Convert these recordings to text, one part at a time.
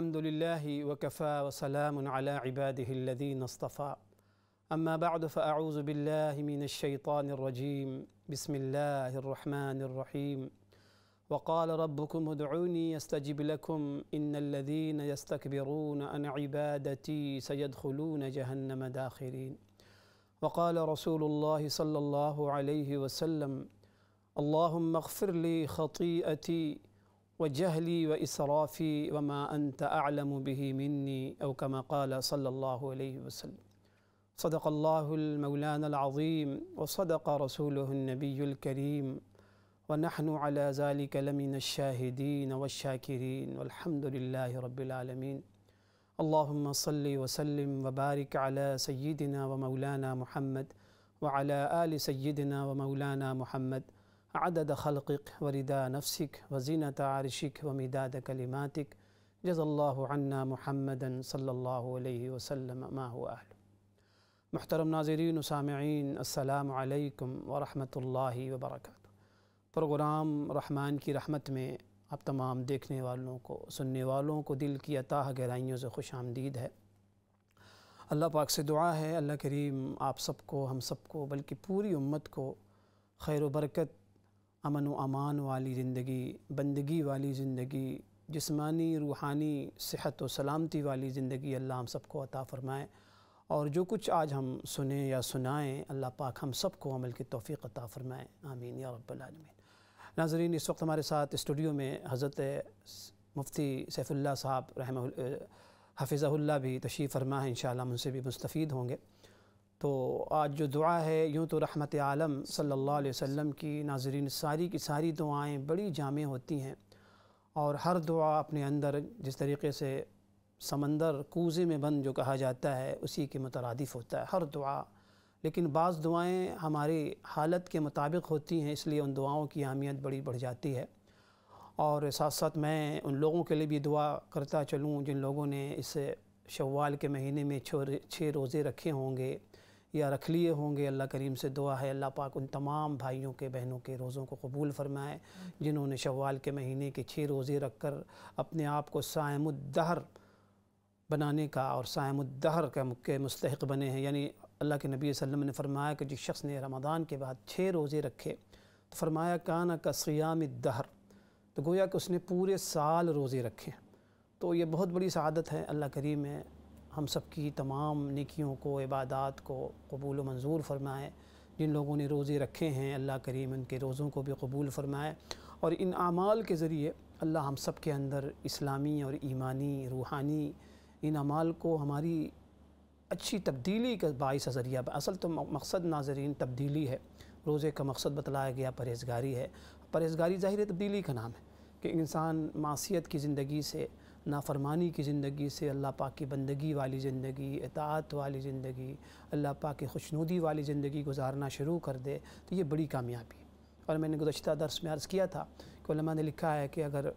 الحمد لله وكفى وسلام على عباده الذين اصطفى أما بعد فأعوذ بالله من الشيطان الرجيم بسم الله الرحمن الرحيم وقال ربكم ادعوني يستجب لكم إن الذين يستكبرون عن عبادتي سيدخلون جهنم داخرين وقال رسول الله صلى الله عليه وسلم اللهم اغفر لي خطيئتي وجهلي وإسرافي وما أنت أعلم به مني أو كما قال صلى الله عليه وسلم صدق الله المولان العظيم وصدق رسوله النبي الكريم ونحن على ذلك لمن الشاهدين والشاكرين والحمد لله رب العالمين اللهم صل وسلم وبارك على سيدنا ومولانا محمد وعلى آل سيدنا ومولانا محمد عدد خلقك ورضا نفسك وزينة عرشك ومداد كلماتك جزا الله عنا محمدا صلى الله عليه वसल्लम ما هو أهل محترم नाजरीन सामीन अल्लाम वरहमल वबरक प्रोग्राम रहमान की रहमत में आप तमाम देखने वालों को सुनने वालों को दिल की अतः गहराइयों से खुश आमदीद है अल्लाह पाक से दुआ है अल्लाह करीम आप सबको हम सबको बल्कि पूरी उम्मत को खैर बरकत अमन व अमान वाली ज़िंदगी बंदगी वाली ज़िंदगी जिस्मानी रूहानी सेहत व सलामती वाली ज़िंदगी अल्लाह हम सबको अता फ़रमाए और जो कुछ आज हम सुने या सुनाएं अल्लाह पाक हम सबको अमल की तोफ़ी अता फ़रमाए आमीन या रबालमीन नाजरीन इस वक्त हमारे साथ स्टूडियो में हज़रत मुफ्ती सैफुल्ला साहब रहम हफिज़ल्ला भी तशीफ़ फरमा है इन उनसे भी मुस्तफ़ीद होंगे तो आज जो दुआ है यूँ तो रहमत आलम सल्लल्लाहु अलैहि वसल्लम की नाजरीन सारी की सारी दुआएं बड़ी जामे होती हैं और हर दुआ अपने अंदर जिस तरीके से समंदर कूजे में बंद जो कहा जाता है उसी के मुतरदफ़ होता है हर दुआ लेकिन बाज़ दुआएं हमारी हालत के मुताबिक होती हैं इसलिए उन दुआओं की अहमियत बड़ी बढ़ जाती है और साथ साथ मैं उन लोगों के लिए भी दुआ करता चलूँ जिन लोगों ने इस शवाल के महीने में छः रोज़े रखे होंगे या रख लिए होंगे अल्लाह करीम से दुआ है अल्लाह पाक उन तमाम भाइयों के बहनों के रोज़ों को कबूल फरमाए जिन्होंने शवाल के महीने के छः रोज़े रख कर अपने आप को सायमुद्दहर बनाने का और सायमुद्दहर का के मुस्तक बने हैं यानी अल्लाह के नबी वसल्लम ने फरमाया कि जिस शख्स ने रमदान के बाद छः रोज़े रखे तो फरमाया काना का सियाम दहर तो गोया कि उसने पूरे साल रोज़े रखे तो ये बहुत बड़ी शहादत है अल्लाह करीम है हम सब की तमाम निकियों को इबादत को कबूल मंजूर फरमाए जिन लोगों ने रोज़े रखे हैं अल्लाह करीम उनके रोज़ों को भी कबूल फरमाए और इन अमाल के ज़रिए अल्लाह हम सब के अंदर इस्लामी और ईमानी रूहानी इन अमाल को हमारी अच्छी तब्दीली का बायस ज़रिया असल तो मकसद नाजरीन तब्दीली है रोज़े का मकसद बतलाया गया परहेजगारी है परहेजगारी ज़ाहिर तब्दीली का नाम है कि इंसान मासीत की ज़िंदगी से नाफरमानी की ज़िंदगी से अल्लाह पाक की बंदगी वाली ज़िंदगी एतात वाली ज़िंदगी अल्लाह पाक की खुशनुदी वाली ज़िंदगी गुजारना शुरू कर दे तो ये बड़ी कामयाबी और मैंने गुज्त दर्स में अर्ज़ किया था कि ने लिखा है कि अगर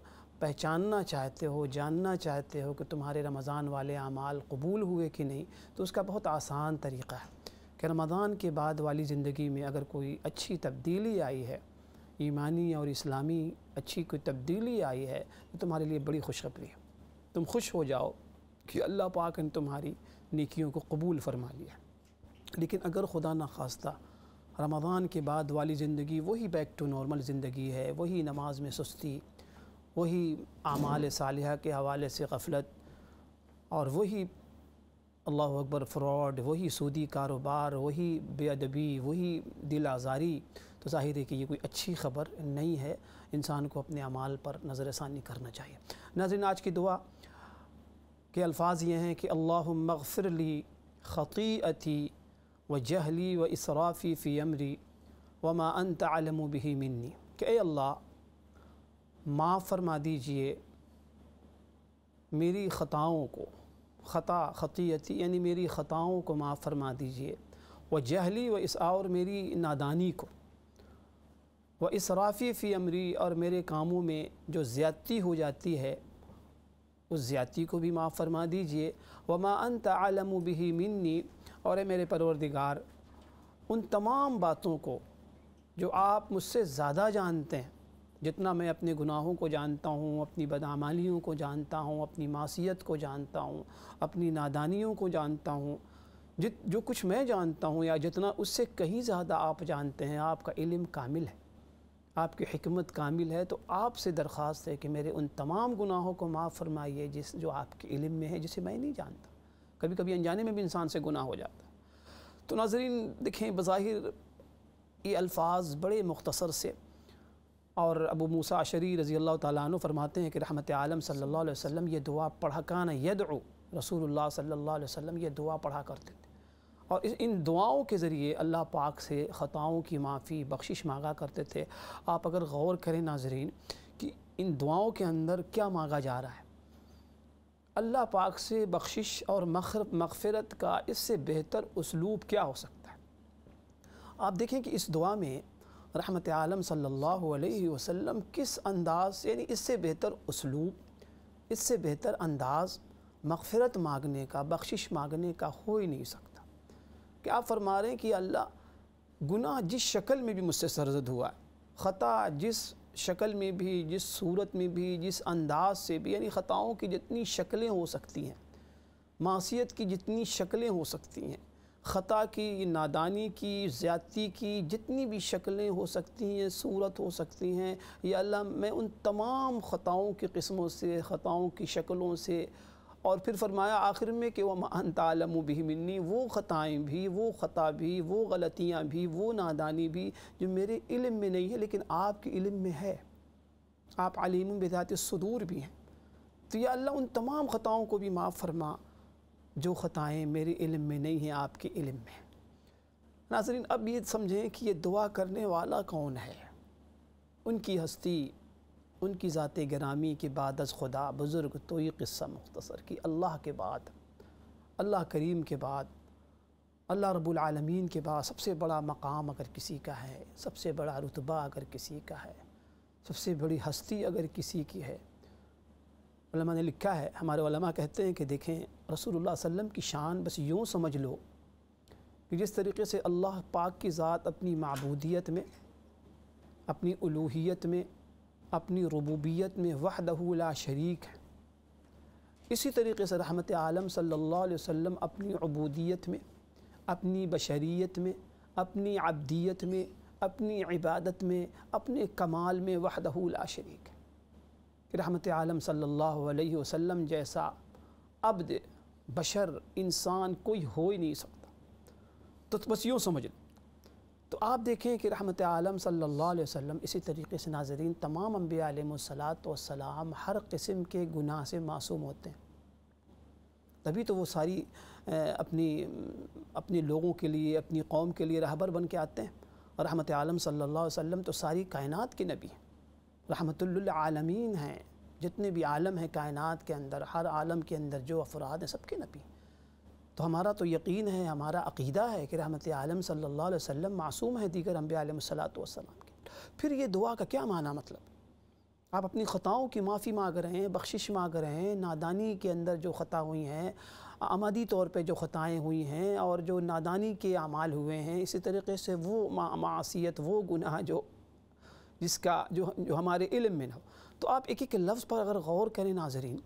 पहचानना चाहते हो जानना चाहते हो कि तुम्हारे रमज़ान वाले अमाल कबूल हुए कि नहीं तो उसका बहुत आसान तरीक़ा है कि रमज़ान के बाद वाली ज़िंदगी में अगर कोई अच्छी तब्दीली आई है ईमानी और इस्लामी अच्छी कोई तब्दीली आई है तो तुम्हारे लिए बड़ी खुशखबरी है तुम खुश हो जाओ कि अल्लाह पाक ने तुम्हारी नेकियों को कबूल फरमा लिया लेकिन अगर खुदा ना खास्ता रमज़ान के बाद वाली ज़िंदगी वही बैक टू नॉर्मल ज़िंदगी है वही नमाज में सुस्ती वही आमाल सालह के हवाले से गफलत और वही अल्लाह अकबर फ्रॉड वही सूदी कारोबार वही बेअदबी वही दिल आज़ारी तो ज़ाहिर है कि ये कोई अच्छी खबर नहीं है इंसान को अपने अमाल पर नज़रसानी करना चाहिए नाजिन आज की दुआ के अल्फाज ये हैं कि अल्लाह मगफ़रली ख़तीअती व जहली व इसराफ़ी फ़ी अमरी व मा अनत आलम बही मन्नी कि ए अल्लाह माँ फरमा दीजिए मेरी ख़ताओं को ख़ता ख़तीअती यानी मेरी ख़ताओं को माँ फरमा दीजिए व जहली व इस और मेरी नादानी को व इसराफ़ी फ़ी अमरी और मेरे कामों में जो ज़्यादती हो जाती है उस ज़्यादती को भी माफ़ फरमा दीजिए वमा अंत आलम बिही मिन्नी और ए मेरे परवरदिगार उन तमाम बातों को जो आप मुझसे ज़्यादा जानते हैं जितना मैं अपने गुनाहों को जानता हूँ अपनी बदामालियों को जानता हूँ अपनी मासीत को जानता हूँ अपनी नादानियों को जानता हूँ जित जो कुछ मैं जानता हूँ या जितना उससे कहीं ज़्यादा आप जानते हैं आपका इल्म कामिल है आपकी हमत कामिल है तो आपसे दरख्वास्त है कि मेरे उन तमाम गुनाहों को माफ़ फरमाइए जिस जो आपके इलम में है जिसे मैं नहीं जानता कभी कभी अनजाने में भी इंसान से गुनाह हो जाता तो नाजरीन देखें बज़ाहिर ये अल्फाज बड़े मुख्तसर से और अबू मूसा शरी रज़ी अल्लाह तु फरमाते हैं कि रहमत आलम सल्लल्लाहु अलैहि वसल्लम ये दुआ पढ़ा कान यदो रसूलुल्लाह सल्लल्लाहु अलैहि वसल्लम ये दुआ पढ़ा करते थे और इस इन दुआओं के ज़रिए अल्लाह पाक से ख़ताओं की माफ़ी बख्शिश मांगा करते थे आप अगर गौर करें नाजरीन कि इन दुआओं के अंदर क्या मांगा जा रहा है अल्लाह पाक से बख्शिश और मखर मगफ़रत का इससे बेहतर उसलूब क्या हो सकता है आप देखें कि इस दुआ में रहमत आलम सल्लल्लाहु अलैहि वसल्लम किस अंदाज़ यानी इससे बेहतर उसलूब इससे बेहतर अंदाज़ मगफ़रत मांगने का बख्शिश मांगने का हो ही नहीं सकता कि आप फरमा रहे हैं कि अल्लाह गुनाह जिस शक्ल में भी मुझसे सरजद हुआ है ख़ता जिस शक्ल में भी जिस सूरत में भी जिस अंदाज से भी यानी ख़ताओं की जितनी शक्लें हो सकती हैं मासीत की जितनी शक्लें हो सकती हैं ख़ता की नादानी की ज़्यादती की जितनी भी शक्लें हो सकती हैं सूरत हो सकती हैं या अल्लाह मैं उन तमाम ख़ताओं की किस्मों से ख़ताओं की शक्लों से और फिर फरमाया आखिर में कि वह अनतालम भी मिलनी वो ख़ताएँ भी वो ख़ता भी वो गलतियाँ भी वो नादानी भी जो मेरे इल्म में नहीं है लेकिन आपके इल्म में है आप आलिम बेदात सदूर भी हैं तो यह अल्लाह उन तमाम ख़ताओं को भी माफ़ फरमा जो ख़ताएँ मेरे इल्म में नहीं हैं आपके इल्म में नाजरीन अब ये समझें कि ये दुआ करने वाला कौन है उनकी हस्ती उनकी ज़ात ग्रामी के बाद अज़ खुदा बुज़ुर्ग तो ये क़स्सा मुख्तसर कि अल्लाह के बाद अल्लाह करीम के बाद अल्लाह रब्लमीन के बाद सबसे बड़ा मकाम अगर किसी का है सबसे बड़ा रुतबा अगर किसी का है सबसे बड़ी हस्ती अगर किसी की है ने लिखा है हमारे कहते हैं कि देखें रसूलुल्लाह वसल्लम की शान बस यूँ समझ लो कि जिस तरीके से अल्लाह पाक की ज़ात अपनी मबूदियत में अपनी उलूहियत में अपनी रबूबियत में वहदहूला शरीक है इसी तरीके से रहमत आलम सल्लल्लाहु अलैहि वसल्लम अपनी अबूदियत में अपनी बशरीत में अपनी अब्दियत में अपनी इबादत में अपने कमाल में वहदहूला शरीक है रहमत आलम सल्लल्लाहु अलैहि वसल्लम जैसा अब्द बशर इंसान कोई हो ही नहीं सकता तो बस यूँ समझ लें तो आप देखें कि रहमत आलम सल्लल्लाहु अलैहि वसल्लम इसी तरीके से नाजरीन तमाम अम्बियालमसलात सलाम हर किस्म के गुनाह से मासूम होते हैं तभी तो वो सारी अपनी अपने लोगों के लिए अपनी कौम के लिए रहबर बन के आते हैं और रहमत आलम सल्लल्लाहु अलैहि वसल्लम तो सारी कायनात के नबी हैं आलमीन हैं जितने भी आलम हैं कायनात के अंदर हर आलम के अंदर जो अफराद हैं सबके नबी हैं तो हमारा तो यकीन है हमारा अकीदा है कि रहमत आलम सल्लल्लाहु अलैहि वसल्लम मासूम है दीगर अम्बे आलमसलात वसलाम के फिर ये दुआ का क्या माना मतलब आप अपनी ख़ताओं की माफ़ी मांग रहे हैं बख्शिश मांग रहे हैं नादानी के अंदर जो ख़ता हुई हैं आमदी तौर पे जो ख़ताएँ हुई हैं और जो नादानी के अमाल हुए हैं इसी तरीके से वो मासीत वो गुनाह जो जिसका जो जो हमारे इल्म में ना हो तो आप एक एक लफ्ज़ पर अगर गौर करें नाजरीन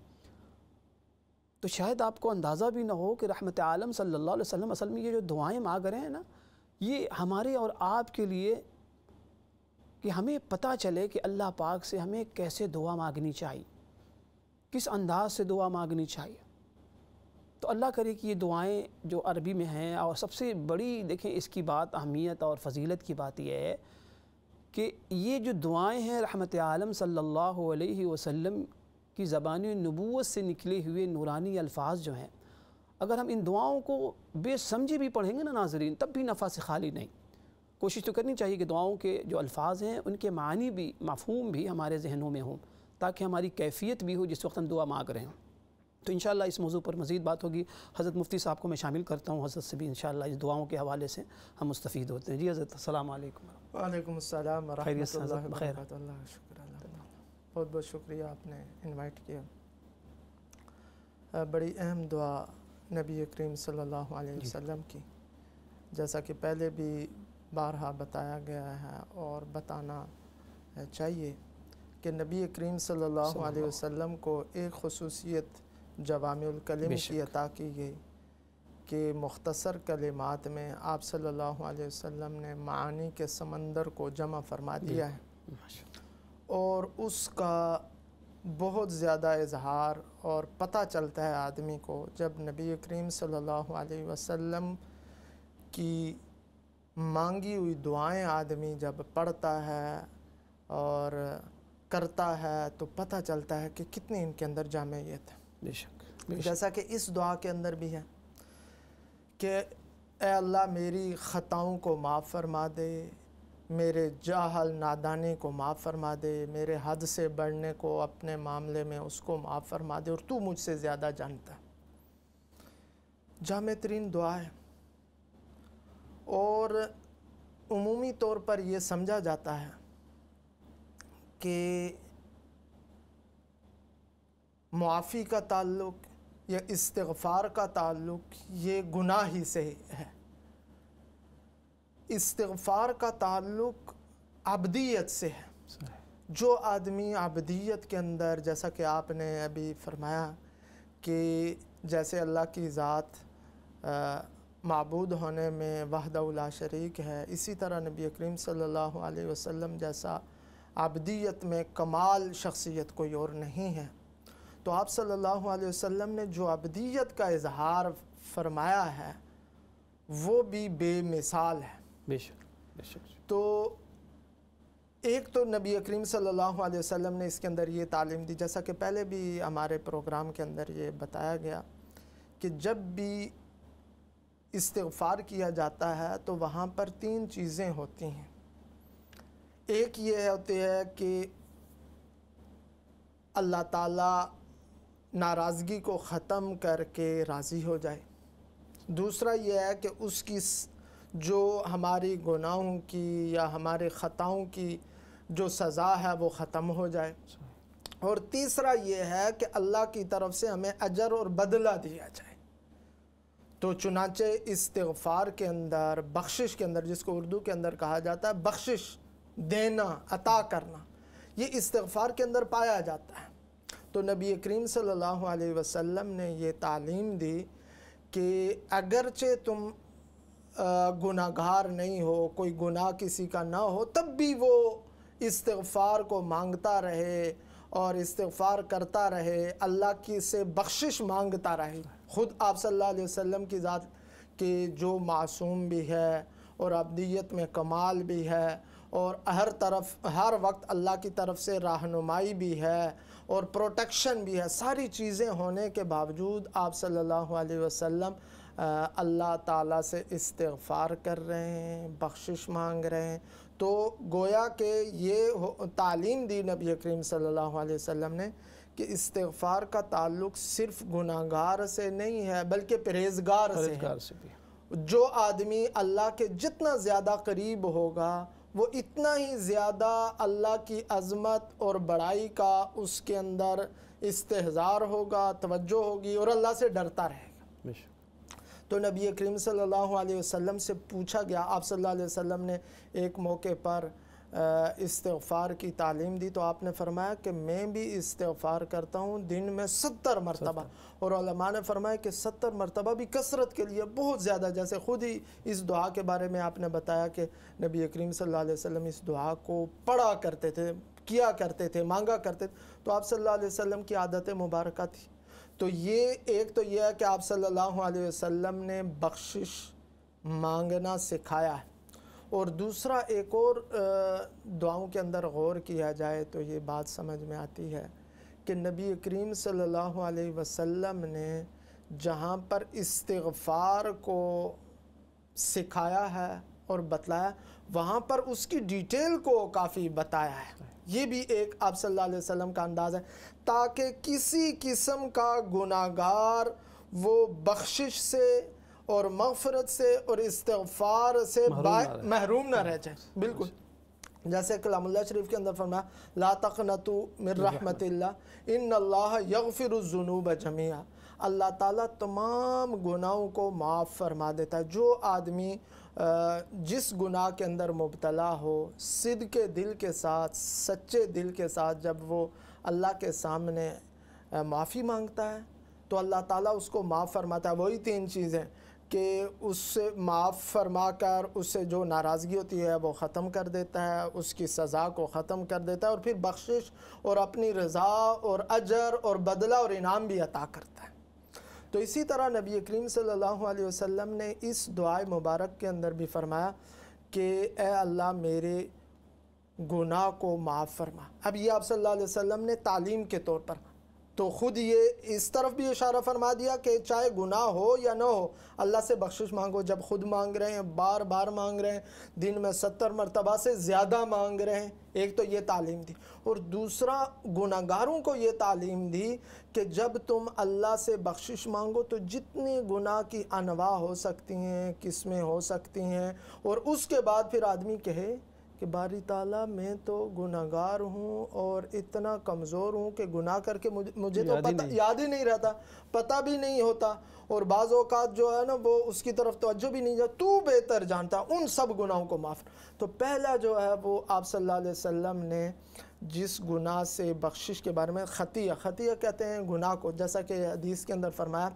तो शायद आपको अंदाज़ा भी ना हो कि रहमत आलम सल्लल्लाहु अलैहि वसल्लम असल में ये जो दुआएं मांग रहे हैं ना ये हमारे और आप के लिए कि हमें पता चले कि अल्लाह पाक से हमें कैसे दुआ मांगनी चाहिए किस अंदाज से दुआ मांगनी चाहिए तो अल्लाह करे कि ये दुआएं जो अरबी में हैं और सबसे बड़ी देखें इसकी बात अहमियत और फजीलत की बात यह है कि ये जो दुआएं हैं रहमत आलम सल्लल्लाहु अलैहि वसल्लम कि ज़बान नबूत से निकले हुए नूरानी अल्फाज जो हैं अगर हम इन दुआओं को बेसमझी भी पढ़ेंगे ना नाजरीन तब भी नफ़ा से खाली नहीं कोशिश तो करनी चाहिए कि दुआओं के जो अल्फाज हैं उनके मानी भी मफहूम भी हमारे जहनों में हों ताकि हमारी कैफियत भी हो जिस वक्त हम दुआ मांग रहे हों तो इन इस मौजू पर मज़ीद बात होगी हज़रत मुफ्ती साहब को मैं शामिल करता हूँ हज़रत से भी इन इस दुआओं के हवाले से हम मुस्तफ़ होते हैं जी हज़रत असल वालेकुम खैर बहुत बहुत शुक्रिया आपने इनवाइट किया बड़ी अहम दुआ नबी करीम सल्लल्लाहु अलैहि वसल्लम की जैसा कि पहले भी बारहा बताया गया है और बताना चाहिए कि नबी करीम सल्लल्लाहु अलैहि वसल्लम को एक खसूसियत जवामकलम की अता की गई कि मुख्तसर कलिमात में आप सल्लल्लाहु अलैहि वसल्लम ने मानी के समंदर को जमा फरमा दिया है और उसका बहुत ज़्यादा इजहार और पता चलता है आदमी को जब नबी करीम सल्लल्लाहु अलैहि वसल्लम की मांगी हुई दुआएं आदमी जब पढ़ता है और करता है तो पता चलता है कि कितनी इनके अंदर जामियत है बेशक जैसा कि इस दुआ के अंदर भी है कि अल्लाह मेरी ख़ताओं को माफ़ फरमा दे मेरे जाहल नादानी को माफ़ फरमा दे मेरे हद से बढ़ने को अपने मामले में उसको माफ़ फरमा दे और तू मुझसे ज़्यादा जानता है जाम तरीन दुआ है और अमूमी तौर पर यह समझा जाता है कि मुआफ़ी का ताल्लुक़ या इस्तफ़ार का ताल्लुक़ ये गुनाह ही से है इस्तफ़ार का ताल्लुक अबदीत से है जो आदमी अबदीत के अंदर जैसा कि आपने अभी फरमाया कि जैसे अल्लाह की ज़ात मबूद होने में वहदा शरीक है इसी तरह नबी करीम सल्लल्लाहु अलैहि वसल्लम जैसा अबदीत में कमाल शख्सियत कोई और नहीं है तो आप सल्लल्लाहु अलैहि वसल्लम ने जो अबदीत का इजहार फरमाया है वो भी बेमिसाल है तो एक तो नबी करीम सल्लल्लाहु अलैहि वसल्लम ने इसके अंदर ये तालीम दी जैसा कि पहले भी हमारे प्रोग्राम के अंदर ये बताया गया कि जब भी इस्तफ़ार किया जाता है तो वहाँ पर तीन चीज़ें होती हैं एक ये होती है कि अल्लाह ताला नाराज़गी को ख़त्म करके राज़ी हो जाए दूसरा यह है कि उसकी जो हमारी गुनाहों की या हमारे ख़ताओं की जो सज़ा है वो ख़त्म हो जाए और तीसरा ये है कि अल्लाह की तरफ से हमें अजर और बदला दिया जाए तो चुनाचे इस्तफ़ार के अंदर बख्शिश के अंदर जिसको उर्दू के अंदर कहा जाता है बख्शिश देना अता करना ये इस्तफ़ार के अंदर पाया जाता है तो नबी करीम सल्लल्लाहु अलैहि वसल्लम ने ये तालीम दी कि अगरचे तुम गुनागार नहीं हो कोई गुनाह किसी का ना हो तब भी वो इस्तफ़ार को मांगता रहे और इस्तफ़ार करता रहे अल्लाह की से बख्शिश मांगता रहे ख़ुद आप सल्लल्लाहु अलैहि वसल्लम की ज़ात के जो मासूम भी है और अबदीत में कमाल भी है और हर तरफ हर वक्त अल्लाह की तरफ से रहनुमाई भी है और प्रोटेक्शन भी है सारी चीज़ें होने के बावजूद आप सल्लल्लाहु अलैहि वसल्लम अल्लाह ताला से इस्तफ़ार कर रहे हैं बख्शिश मांग रहे हैं तो गोया के ये तालीम दी नबी करीम सल्लल्लाहु अलैहि वसल्लम ने कि इस्तफ़ार का ताल्लुक सिर्फ गुनागार से नहीं है बल्कि परहेजगार से, है। से भी जो आदमी अल्लाह के जितना ज़्यादा करीब होगा वो इतना ही ज़्यादा अल्लाह की अज़मत और बड़ाई का उसके अंदर इस्तेजार होगा तवज्जो होगी और अल्लाह से डरता रहेगा तो नबी करीम सल्लल्लाहु अलैहि वसल्लम से पूछा गया आप सल्लल्लाहु अलैहि वसल्लम ने एक मौके पर इस्तफ़ार की तालीम दी तो आपने फरमाया कि मैं भी इस्तफ़ार करता हूँ दिन में सत्तर मरतबा और ने फरमाया कि सत्तर मरतबा भी कसरत के लिए बहुत ज़्यादा जैसे ख़ुद ही इस दुआ के बारे में आपने बताया कि नबी करीम सल्लल्लाहु अलैहि वसल्लम इस दुआ को पढ़ा करते थे किया करते थे मांगा करते थे तो आप सल्लल्लाहु अलैहि वसल्लम की आदत मुबारक थी तो ये एक तो यह है कि आप सल्लल्लाहु अलैहि वसल्लम ने बख्शिश मांगना सिखाया है और दूसरा एक और दुआओं के अंदर गौर किया जाए तो ये बात समझ में आती है कि नबी करीम सल्लल्लाहु अलैहि वसल्लम ने जहाँ पर इस्तगफ़ार को सिखाया है और बतलाया वहाँ पर उसकी डिटेल को काफ़ी बताया है ये भी एक आप सल्लल्लाहु अलैहि वसल्लम का अंदाज़ है ताकि किसी किस्म का गुनागार वो बख्शिश से और मगफरत से और इस्तफ़ार से महरूम ना रह जाए हाँ। बिल्कुल जैसे कलामुल्ला शरीफ के अंदर फरमाया ला तकनतु मिर रहमत इन अल्लाह यगफिरजुनूब जमिया अल्लाह ताला तमाम गुनाहों को माफ़ फरमा देता है जो आदमी जिस गुनाह के अंदर मुबतला हो सिद के दिल के साथ सच्चे दिल के साथ जब वो अल्लाह के सामने माफ़ी मांगता है तो अल्लाह ताला उसको माफ़ फरमाता है वही तीन चीज़ें कि उससे माफ़ फरमा कर उससे जो नाराज़गी होती है वो ख़त्म कर देता है उसकी सज़ा को ख़त्म कर देता है और फिर बख्शिश और अपनी रज़ा और अजर और बदला और इनाम भी अता करता है तो इसी तरह नबी करीम सल्लल्लाहु अलैहि वसल्लम ने इस दुआ मुबारक के अंदर भी फरमाया कि ए अल्लाह मेरे गुनाह को माफ़ फरमा अब ये आप सल्लल्लाहु अलैहि वसल्लम ने तालीम के तौर पर तो ख़ुद ये इस तरफ भी इशारा फरमा दिया कि चाहे गुनाह हो या ना हो अल्लाह से बख्शिश मांगो जब खुद मांग रहे हैं बार बार मांग रहे हैं दिन में सत्तर मरतबा से ज़्यादा मांग रहे हैं एक तो ये तालीम दी और दूसरा गुनागारों को ये तालीम दी कि जब तुम अल्लाह से बख्शिश मांगो तो जितनी गुनाह की अनवा हो सकती हैं किस्में हो सकती हैं और उसके बाद फिर आदमी कहे कि बारी ताला मैं तो गुनागार हूँ और इतना कमज़ोर हूँ कि गुनाह करके मुझे मुझे तो पता याद ही नहीं रहता पता भी नहीं होता और बाज़ जो है ना वो उसकी तरफ तोज्जो भी नहीं जाता तू बेहतर जानता उन सब गुनाहों को माफ़ तो पहला जो है वो आप सल्लल्लाहु अलैहि वसल्लम ने जिस गुनाह से बख्शिश के बारे में ख़तिया ख़तिया कहते हैं गुनाह को जैसा कि हदीस के अंदर फरमाया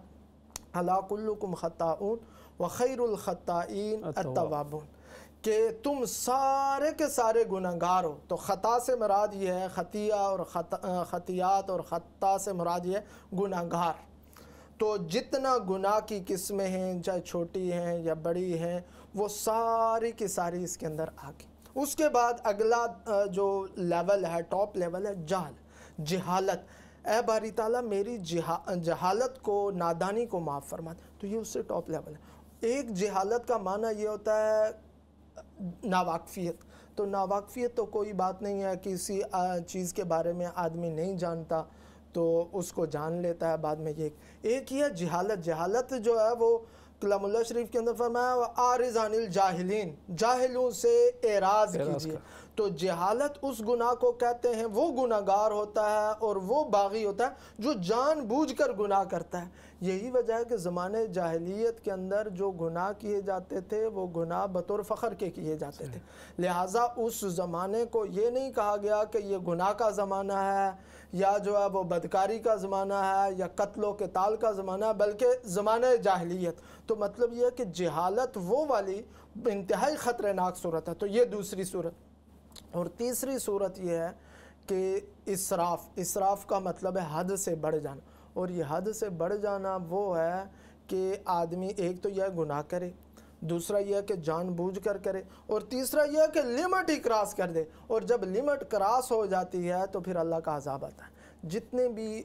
हलाकुल्लुकुम ख़ताउन व खैरखताइन तवाबुन कि तुम सारे के सारे गुनागार हो तो ख़ता से मुराद ये है ख़तिया और ख़तियात और ख़ता से मुराद ये गुनागार तो जितना गुनाह की किस्में हैं चाहे छोटी हैं या बड़ी हैं वो सारी की सारी इसके अंदर आ गई उसके बाद अगला जो लेवल है टॉप लेवल है जाल जहालत ए बारी ताला मेरी जहा जहालत को नादानी को माफ़ फरमा तो ये उससे टॉप लेवल है एक जहालत का माना ये होता है नावाकफियत तो नावाकफियत तो कोई बात नहीं है किसी चीज़ के बारे में आदमी नहीं जानता तो उसको जान लेता है बाद में ये एक ही है जहालत जहालत जो है वो कलामुल्ला शरीफ के अंदर फरमाया आरिजानिल जाहिलिन जाहिलों से एराज कीजिए तो जहालत उस गुनाह को कहते हैं वो गुनागार होता है और वो बागी होता है जो जानबूझकर गुनाह करता है यही वजह है कि ज़माने जाहलीत के अंदर जो गुनाह किए जाते थे वो गुनाह बतौर फ़ख्र के किए जाते थे लिहाजा उस ज़माने को ये नहीं कहा गया कि ये गुनाह का ज़माना है या जो है वो बदकारी का ज़माना है या कत्लो के ताल का ज़माना है बल्कि ज़मान जाहलीत तो मतलब यह है कि जहालत वो वाली इंतहाई ख़तरनाक सूरत है तो ये दूसरी सूरत और तीसरी सूरत यह है कि इसराफ इसराफ का मतलब है हद से बढ़ जाना और ये हद से बढ़ जाना वो है कि आदमी एक तो यह गुनाह करे दूसरा यह कि जानबूझकर करे और तीसरा यह कि लिमिट ही क्रॉस कर दे और जब लिमिट क्रॉस हो जाती है तो फिर अल्लाह का अजाब आता है जितने भी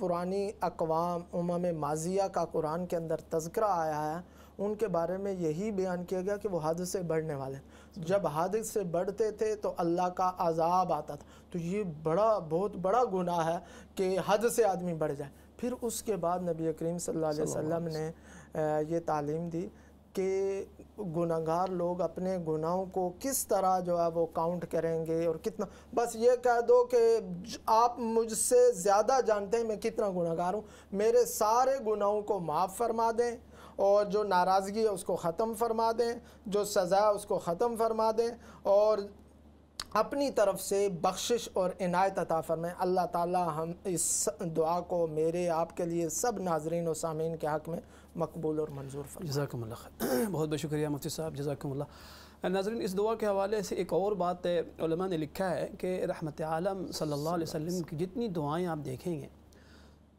पुरानी अकवाम उमम माजिया का कुरान के अंदर तस्करा आया है उनके बारे में यही बयान किया गया कि वो हद से बढ़ने वाले हैं जब हद से बढ़ते थे तो अल्लाह का आजाब आता था तो ये बड़ा बहुत बड़ा गुनाह है कि हद से आदमी बढ़ जाए फिर उसके बाद नबी करीम सल्लल्लाहु अलैहि वसल्लम ने ये तालीम दी कि गुनागार लोग अपने गुनाहों को किस तरह जो है वो काउंट करेंगे और कितना बस ये कह दो कि आप मुझसे ज़्यादा जानते हैं मैं कितना गुनागार हूँ मेरे सारे गुनाहों को माफ़ फरमा दें और जो नाराज़गी है उसको ख़त्म फरमा दें जो सज़ा उसको ख़त्म फरमा दें और अपनी तरफ से बख्शिश और इनायत अता फ़रमाएँ अल्लाह ताला हम इस दुआ को मेरे आपके लिए सब नाजरीन और सामीन के हक़ में मकबूल और मंजूर जजाकम बहुत बहुत शुक्रिया मुफ्ती साहब जजाकम्ला नाजरीन इस दुआ के हवाले से एक और बात है ने लिखा है कि रहमत आलम सल्लल्लाहु अलैहि वसल्लम की जितनी दुआएँ आप देखेंगे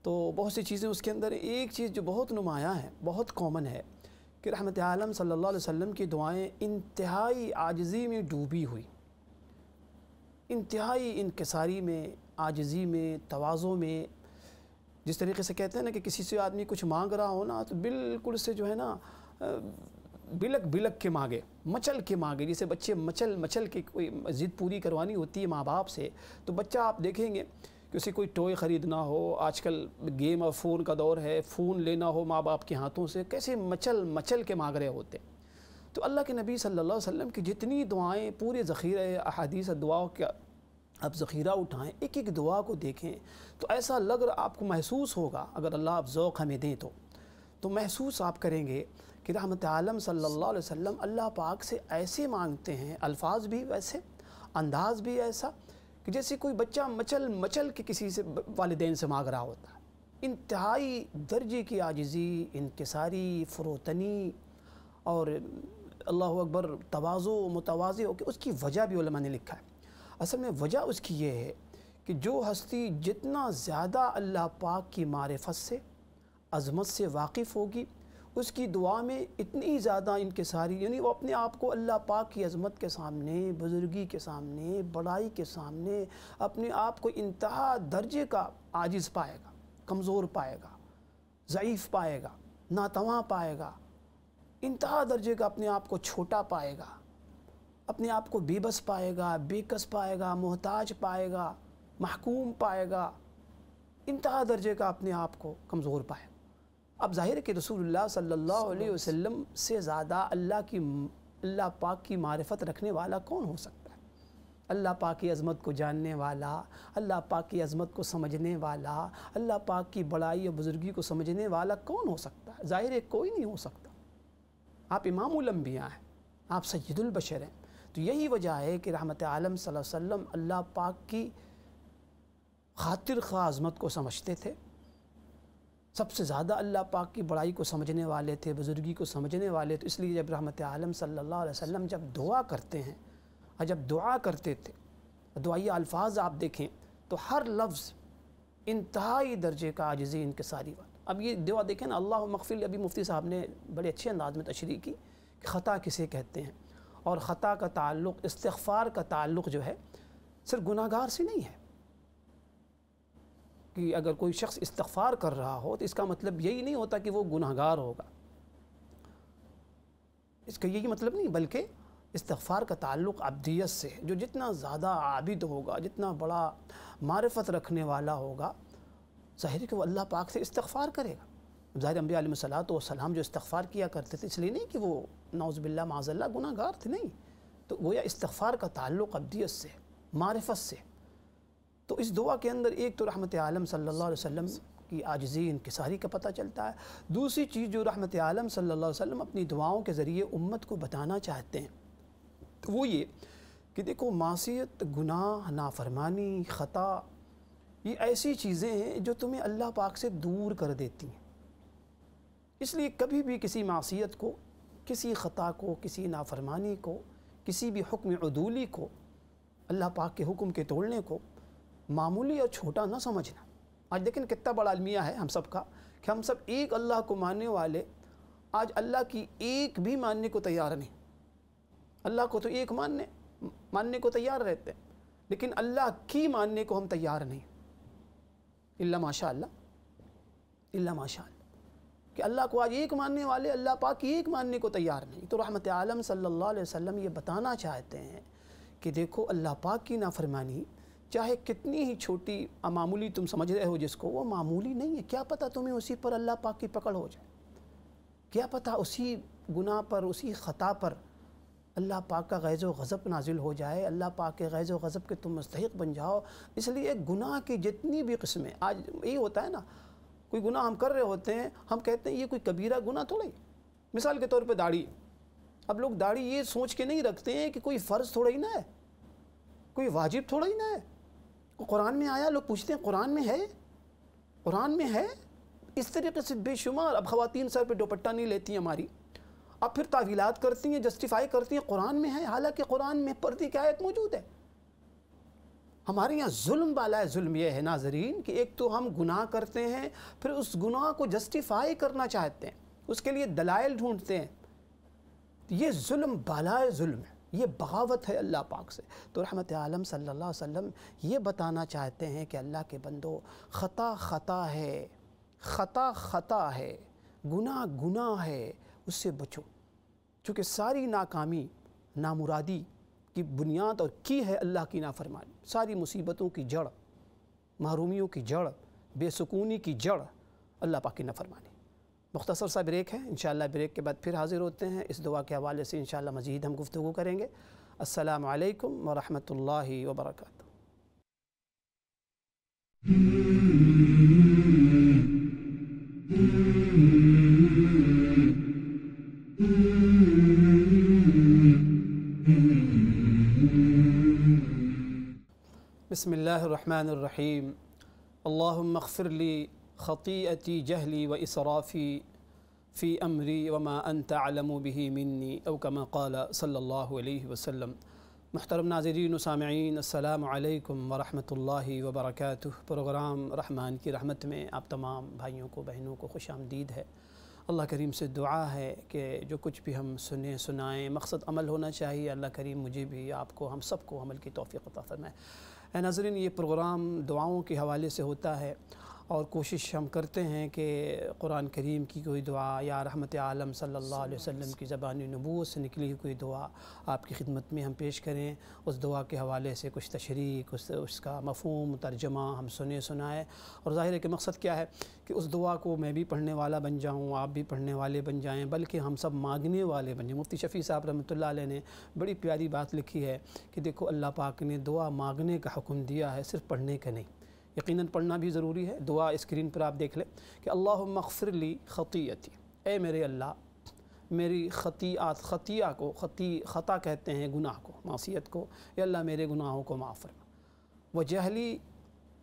तो बहुत सी चीज़ें उसके अंदर एक चीज़ जो बहुत नुमायाँ है बहुत कॉमन है कि रहमत आलम सल्लल्लाहु अलैहि वसल्लम की दुआएं इंतहाई आजजी में डूबी हुई इंतहाई इनकसारी में आजजी में तोज़ों में जिस तरीके से कहते हैं ना कि किसी से आदमी कुछ मांग रहा हो ना तो बिल्कुल से जो है ना बिलक बिलक के मांगे मचल के मांगे जैसे बच्चे मचल मचल के कोई जिद पूरी करवानी होती है माँ बाप से तो बच्चा आप देखेंगे किसी कोई टॉय ख़रीदना हो आजकल गेम और फ़ोन का दौर है फ़ोन लेना हो माँ बाप के हाथों से कैसे मचल मचल के मांग रहे होते तो अल्लाह के नबी सल्लल्लाहु अलैहि वसल्लम की जितनी दुआएं पूरे ज़ख़ीरे अहादीस दुआओं का आप ज़ख़ीरा उठाएं एक एक दुआ को देखें तो ऐसा लग आपको महसूस होगा अगर अल्लाह आप ओक़ हमें दें तो तो महसूस आप करेंगे कि रहमत आलम सल्लल्लाहु अलैहि वसल्लम अल्लाह पाक से ऐसे मांगते हैं अल्फाज भी वैसे अंदाज भी ऐसा कि जैसे कोई बच्चा मचल मचल के किसी से वालदेन से मांग रहा होता है इंतहाई दर्जे की आजिज़ी इनकसारी फरोतनी और अल्लाह अकबर तोज़ो मुतवाज़ के उसकी वजह भी ने लिखा है असल में वजह उसकी ये है कि जो हस्ती जितना ज़्यादा अल्लाह पाक की मारफत से अजमत से वाकिफ़ होगी उसकी दुआ में इतनी ज़्यादा इनके सारी यानी वो अपने आप को अल्लाह पाक की अजमत के सामने बुज़ुर्गी के सामने बड़ाई के सामने अपने आप को इंतहा दर्जे का आजिज़ पाएगा कमज़ोर पाएगा ज़यीफ़ पाएगा नातवा पाएगा इंतहा दर्जे का अपने आप को छोटा पाएगा अपने आप को बेबस पाएगा बेकस पाएगा मोहताज पाएगा महकूम पाएगा इंतहा दर्जे का अपने आप को कमज़ोर पाएगा अब ज़ाहिर है कि रसूलुल्लाह सल्लल्लाहु अलैहि वसल्लम से ज़्यादा अल्लाह की अल्लाह पाक की मारफत रखने वाला कौन हो सकता है अल्लाह पाक की अज़मत को जानने वाला अल्लाह पाक की अज़मत को समझने वाला अल्लाह पाक की बड़ाई और बुज़ुर्गी को समझने वाला कौन हो सकता है ज़ाहिर है कोई नहीं हो सकता आप इमामबिया हैं आप सैदुलबशर हैं तो यही वजह है कि रहमत आलम वसम अल्लाह पाक की खातिर खा अज़मत को समझते थे सबसे ज़्यादा अल्लाह पाक की बड़ाई को समझने वाले थे बुज़ुर्गी को समझने वाले तो इसलिए जब रहमत आलम सल्लल्लाहु अलैहि वसल्लम जब दुआ करते हैं और जब दुआ करते थे दुआई अल्फाज आप देखें तो हर लफ्ज़ इंतहाई दर्जे का इनके सारी वाला अब ये दुआ देखें ना अल्लाह मकफिल अभी मुफ्ती साहब ने बड़े अच्छे अंदाज में तशरी की कि ख़ता किसे कहते हैं और ख़ता का ताल्लुक़ इस्तफ़ार का ताल्लुक़ जो है सिर्फ गुनागार से नहीं है कि अगर कोई शख्स इस्तफ़ार कर रहा हो तो इसका मतलब यही नहीं होता कि वो गुनाहगार होगा इसका यही मतलब नहीं बल्कि इस्तफ़ार का ताल्लुक अबदियत से है जो जितना ज़्यादा आबिद होगा जितना बड़ा मारफत रखने वाला होगा ज़ाहिर कि वो अल्लाह पाक से इस्तफ़ार करेगा ज़ाहिर आलम सलात वसलाम जो इस्तफ़ार किया करते थे इसलिए नहीं कि वो नौज़बिल्ला माजल्ला गुनागार थे नहीं तो वो या इस्तफ़ार का ताल्लुक अबदियत से मारफत से तो इस दुआ के अंदर एक तो रहमत आलम सल्लल्लाहु अलैहि की आजजी इनकसारी का पता चलता है दूसरी चीज़ जो रहमत आलम सल्लल्लाहु अलैहि वसल्लम अपनी दुआओं के ज़रिए उम्मत को बताना चाहते हैं तो वो ये कि देखो मासीत गुनाह नाफरमानी ख़ता ये ऐसी चीज़ें हैं जो तुम्हें अल्लाह पाक से दूर कर देती हैं इसलिए कभी भी किसी मासीत को किसी ख़ता को किसी नाफरमानी को किसी भी हुक्म अदूली को अल्लाह पाक के हुक्म के तोड़ने को मामूली और छोटा ना समझना आज देखें कितना बड़ा अलमिया है हम सब का कि हम सब एक अल्लाह को मानने वाले आज अल्लाह की एक भी मानने को तैयार नहीं अल्लाह को तो एक मानने मानने को तैयार रहते हैं लेकिन अल्लाह की मानने को हम तैयार नहीं इल्ला माशा इल्ला माशा कि अल्लाह को आज एक मानने वाले अल्लाह पाक की एक मानने को तैयार नहीं तो रहमत आलम सल्लल्लाहु अलैहि वसल्लम ये बताना चाहते हैं कि देखो अल्लाह पाक की नाफरमानी चाहे कितनी ही छोटी मामूली तुम समझ रहे हो जिसको वो मामूली नहीं है क्या पता तुम्हें उसी पर अल्लाह पाक की पकड़ हो जाए क्या पता उसी गुनाह पर उसी ख़ता पर अल्लाह पाक का गैज़ गज़ब नाजिल हो जाए अल्लाह पाक के गैज़ गज़ब के तुम मस्तक बन जाओ इसलिए गुनाह की जितनी भी किस्में आज यही होता है ना कोई गुनाह हम कर रहे होते हैं हम कहते हैं ये कोई कबीरा गुनाह थोड़ा ही मिसाल के तौर पर दाढ़ी अब लोग दाढ़ी ये सोच के नहीं रखते हैं कि कोई फ़र्ज़ थोड़ा ही ना है कोई वाजिब थोड़ा ही ना है कुरान में आया लोग पूछते हैं कुरान में है कुरान में है इस तरीके से बेशुमार अब ख़वान सर पर दोपट्टा नहीं लेती हमारी अब फिर तावीलात करती हैं जस्टिफाई करती हैं कुरान में है हालांकि कुरान में पर्दे की आयत मौजूद है हमारे यहाँ जुल्म वाला है जुल्म यह है नाजरीन कि एक तो हम गुनाह करते हैं फिर उस गुनाह को जस्टिफाई करना चाहते हैं उसके लिए दलाइल ढूंढते हैं ये जुल्म बाला जुल्म है ये बगावत है अल्लाह पाक से तो रहमत आलम सल्ला वम ये बताना चाहते हैं कि अल्लाह के बंदो ख़ता ख़ता है ख़ता ख़ता है गुना गुना है उससे बचो चूँकि सारी नाकामी नामुरादी की बुनियाद और की है अल्लाह की नाफरमानी सारी मुसीबतों की जड़ महरूमियों की जड़ बेसकूनी की जड़ अल्लाह पाक की नाफरमानी मुख्तसर सा ब्रेक है इन ब्रेक के बाद फिर हाज़िर होते हैं इस दुआ के हवाले से इन मज़ीद हम गुफ्तु करेंगे असलकम वरहमल वर्क बसमिल्लर अल्लाम मगफ़िरली ख़तीअती जहली व इसराफ़ी फ़ी अमरी वमा अनतम बही मन्नी अवकम कल सल्ला वसम महतरम नाजरीन सामीन अल्लाम वरहमल वबरक प्रोग्राम रहमान की रहमत में आप तमाम भाइयों को बहनों को खुश आमदीद है अल्लाह करीम से दुआ है कि जो कुछ भी हम सुने सुनाएँ मकसद अमल होना चाहिए अल्लाह करीम मुझे भी आपको हम सबको अमल की तोफ़ी अता फ़रमाए नाजरीन ये प्रोग्राम दुआओं के हवाले से होता है और कोशिश हम करते हैं कि कुरान करीम की कोई दुआ या रहमत आलम सल्लल्लाहु अलैहि वसल्लम की ज़बानी नबूत से निकली कोई दुआ आपकी खिदमत में हम पेश करें उस दुआ के हवाले से कुछ तशरी कुछ उसका मफहम तर्जमा हम सुने सुनाए और ज़ाहिर है कि मकसद क्या है कि उस दुआ को मैं भी पढ़ने वाला बन जाऊँ आप भी पढ़ने वाले बन जाएँ बल्कि हम सब मांगने वाले बन जाएँ मुफ्ती शफ़ी साहब रहमत ने बड़ी प्यारी बात लिखी है कि देखो अल्लाह पाक ने दुआ मांगने का हुक्म दिया है सिर्फ पढ़ने का नहीं यकीनन पढ़ना भी ज़रूरी है दुआ स्क्रीन पर आप देख लें कि अल्लाह मखफरली ख़ती ए मेरे अल्लाह मेरी ख़तियात ख़तिया को ख़ती ख़ता कहते हैं गुनाह को मासीत को ए अल्लाह मेरे गुनाहों को माफ़ फरमा व जहली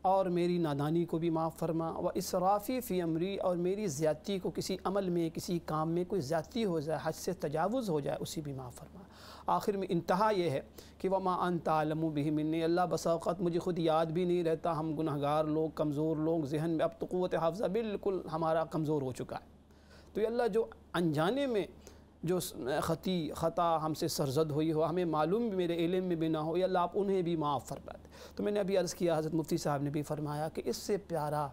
और मेरी नादानी को भी माफ़ फरमा व इसराफ़ी फ़ी अमरी और मेरी ज़्यादती को किसी अमल में किसी काम में कोई ज़्यादती हो जाए हद से तजावज़ हो जाए उसी भी माफ़ फरमा आखिर में इंतहा यह है कि वह माँ अन तालम भी मिलने अल्लाह बसाओत मुझे ख़ुद याद भी नहीं रहता हम गुनहगार लोग कमज़ोर लोग जहन में अब तो क़वत हाफजा बिल्कुल हमारा कमज़ोर हो चुका है तो अल्लाह जो अनजाने में जो ख़ती ख़ता हमसे सरजद हुई हो हमें मालूम भी मेरे इलम में भी ना हो या आप उन्हें भी माफ़ फरमा दे तो मैंने अभी अर्ज़ किया हज़रत मुफ्ती साहब ने भी फरमाया कि इससे प्यारा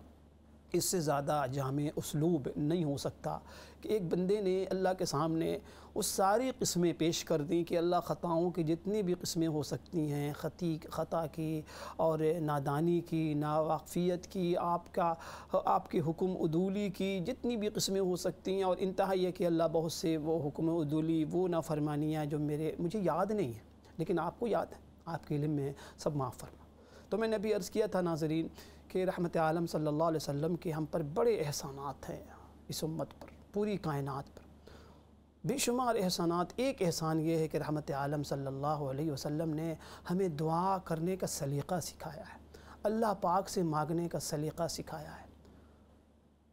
इससे ज़्यादा जाम उसलूब नहीं हो सकता कि एक बंदे ने अल्लाह के सामने उस सारी किस्में पेश कर दी कि अल्लाह ख़ताओं की जितनी भी किस्में हो सकती हैं ख़ती ख़ता की और नादानी की नावाफ़ियत की आपका आपके हुक्म उदूली की जितनी भी किस्में हो सकती हैं और इंतहा यह कि अल्लाह बहुत से वो हुक्म उदूली वो नाफरमानियाँ जो मेरे मुझे याद नहीं है लेकिन आपको याद है आपके इलम में सब माफ़ फरमा तो मैंने अभी अर्ज़ किया था नाजरीन कि रहमत आलम सल्लल्लाहु अलैहि वसल्लम के हम पर बड़े एहसानात हैं इस उम्मत पर पूरी कायनात पर बेशुमार एहसानात एक एहसान ये है कि रहमत आलम सल्लल्लाहु अलैहि वसल्लम ने हमें दुआ करने का सलीक़ा सिखाया है अल्लाह पाक से मांगने का सलीक़ा सिखाया है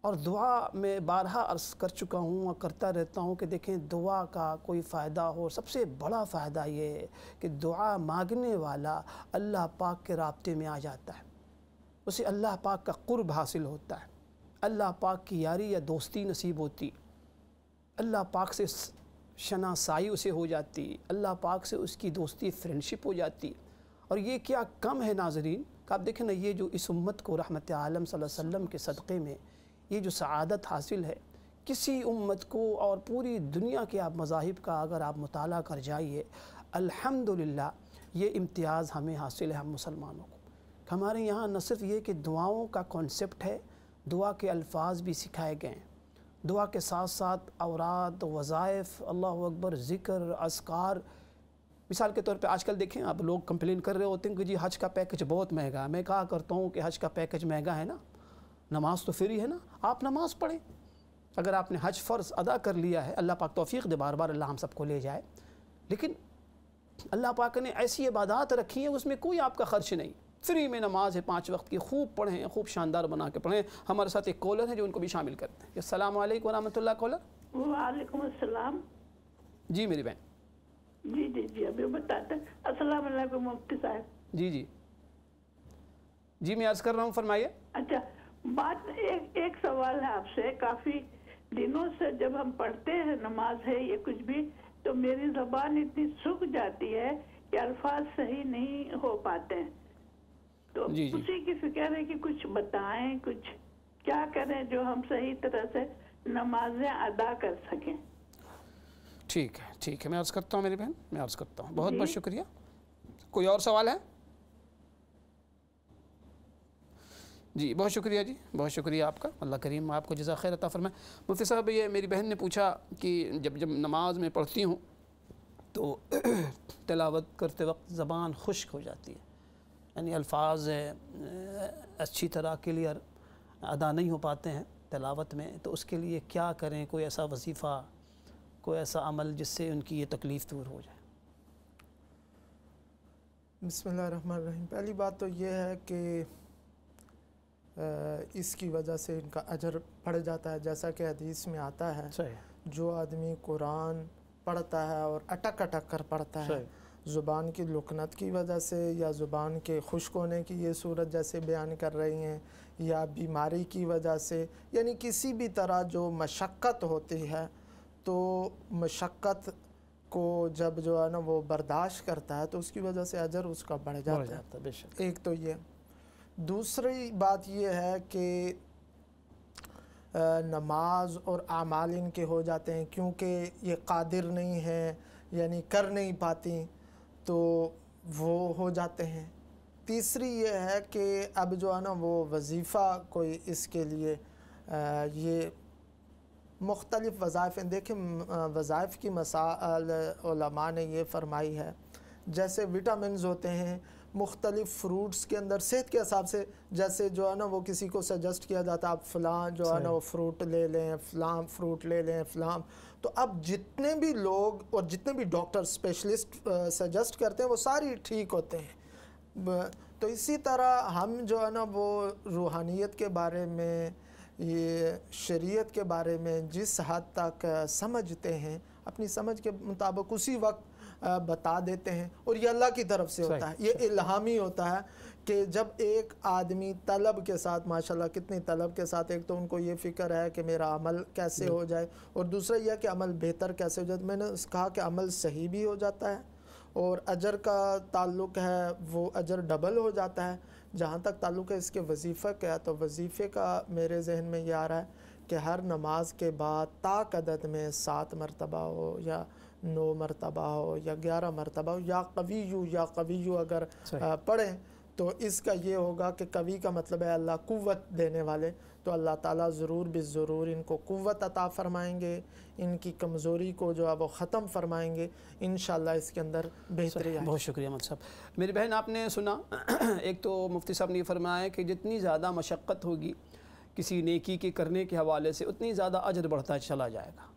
और दुआ में बारहा अर्ज कर चुका हूँ और करता रहता हूँ कि देखें दुआ का कोई फ़ायदा हो सबसे बड़ा फ़ायदा ये है कि दुआ मांगने वाला अल्लाह पाक के रबते में आ जाता है उसे अल्लाह पाक का क़ुरब हासिल होता है अल्लाह पाक की यारी या दोस्ती नसीब होती अल्लाह पाक से शनासाई उसे हो जाती अल्लाह पाक से उसकी दोस्ती फ्रेंडशिप हो जाती और ये क्या कम है नाजरीन आप देखें ना ये जो इस उम्मत को रहमत आलम वसल्लम के सदक़े में ये जो सआदत हासिल है किसी उम्मत को और पूरी दुनिया के आप मजाहब का अगर आप मुताला कर जाइए अल्हम्दुलिल्लाह ये इम्तियाज़ हमें हासिल है हम मुसलमानों को हमारे यहाँ न सिर्फ ये कि दुआओं का कॉन्सेप्ट है दुआ के अल्फाज भी सिखाए गए हैं दुआ के साथ साथ औरत वज़ाइफ अल्लाह अकबर ज़िक्र असकार मिसाल के तौर पे आजकल देखें आप लोग कंप्लेन कर रहे होते हैं कि जी हज का पैकेज बहुत महंगा है मैं कहा करता हूँ कि हज का पैकेज महंगा है ना नमाज तो फ्री है ना आप नमाज़ पढ़ें अगर आपने हज फ़र्ज़ अदा कर लिया है अल्लाह पाक तोफ़ी दे बार बार अल्लाह हम सबको ले जाए लेकिन अल्लाह पाक ने ऐसी इबादत रखी है उसमें कोई आपका ख़र्च नहीं फ्री में नमाज है पाँच वक्त की खूब पढ़ें खूब शानदार बना के पढ़ें हमारे साथ एक कॉलर है जो उनको भी शामिल करते हैं असलम वरहमल कॉलर वालेकाम जी मेरी बहन जी जी जी अभी बताते असलम मुफ्ती साहब जी जी जी मैं अर्ज कर रहा हूँ फरमाइए अच्छा बात एक एक सवाल है आपसे काफ़ी दिनों से जब हम पढ़ते हैं नमाज है ये कुछ भी तो मेरी जबान इतनी सूख जाती है कि अल्फाज सही नहीं हो पाते हैं तो जी जी। उसी की फिक्र है कि कुछ बताएं कुछ क्या करें जो हम सही तरह से नमाजें अदा कर सकें ठीक है ठीक है मैं अर्ज करता हूँ मेरी बहन मैं अर्ज करता हूँ बहुत बहुत शुक्रिया कोई और सवाल है जी बहुत शुक्रिया जी बहुत शुक्रिया आपका अल्लाह करीम आपको जजा खैर अता फरमाए मुफ्ती साहब ये मेरी बहन ने पूछा कि जब जब नमाज में पढ़ती हूँ तो तलावत करते वक्त ज़बान खुश्क हो जाती है यानी अल्फाज अच्छी तरह क्लियर अदा नहीं हो पाते हैं तलावत में तो उसके लिए क्या करें कोई ऐसा वजीफ़ा कोई ऐसा अमल जिससे उनकी ये तकलीफ़ दूर हो जाए बसमीम पहली बात तो ये है कि इसकी वजह से इनका अजर बढ़ जाता है जैसा कि हदीस में आता है जो आदमी कुरान पढ़ता है और अटक अटक कर पढ़ता है ज़ुबान की लुकनत की वजह से या ज़ुबान के खुश्क होने की ये सूरत जैसे बयान कर रही हैं या बीमारी की वजह से यानी किसी भी तरह जो मशक्क़त होती है तो मशक्क़त को जब जो है ना वो बर्दाश्त करता है तो उसकी वजह से अजर उसका बढ़ जाता, जाता है बेशक एक तो ये दूसरी बात ये है कि नमाज और आमाल इनके हो जाते हैं क्योंकि ये कादिर नहीं है यानी कर नहीं पाती तो वो हो जाते हैं तीसरी ये है कि अब जो है ना वो वजीफ़ा कोई इसके लिए आ, ये मुख्तलिफ़ वज़ाइफ देखें वज़ाइफ़ की मसाला ने ये फरमाई है जैसे विटामिन होते हैं मुख्तलिफ़ फ्रूट्स के अंदर सेहत के हिसाब से जैसे जो है ना वो किसी को सजेस्ट किया जाता है आप फ़लाँ जो है ना वो फ्रूट ले लें फलां फ्रूट ले लें फलां तो अब जितने भी लोग और जितने भी डॉक्टर स्पेशलिस्ट सजेस्ट करते हैं वो सारी ठीक होते हैं तो इसी तरह हम जो है ना वो रूहानियत के बारे में ये शरीयत के बारे में जिस हद तक समझते हैं अपनी समझ के मुताबिक उसी वक्त बता देते हैं और ये अल्लाह की तरफ से होता है ये इल्हामी होता है कि जब एक आदमी तलब के साथ माशाल्लाह कितनी तलब के साथ एक तो उनको ये फ़िक्र है कि मेरा अमल कैसे हो जाए और दूसरा यह कि अमल बेहतर कैसे हो जाए मैंने कहा कि अमल सही भी हो जाता है और अजर का ताल्लुक है वो अजर डबल हो जाता है जहाँ तक ताल्लुक है इसके वजीफ़े का तो वजीफ़े का मेरे जहन में ये आ रहा है कि हर नमाज के बाद ताकदत में सात मरतबा हो या नौ मरतबा हो या ग्यारह मरतबा हो या कवी यू या कवी यू अगर पढ़ें तो इसका ये होगा कि कवि का मतलब है अल्लाह कुत देने वाले तो अल्लाह ताला ज़रूर बे ज़रूर इनको कुत अता फ़रमाएंगे इनकी कमज़ोरी को जो है वो ख़त्म फ़रमाएँगे इन इसके अंदर बेहतरी बहुत शुक्रिया मत साहब मेरी बहन आपने सुना एक तो मुफ्ती साहब ने फरमाया कि जितनी ज़्यादा मशक्क़त होगी किसी नेकी के करने के हवाले से उतनी ज़्यादा अजर बढ़ता चला जाएगा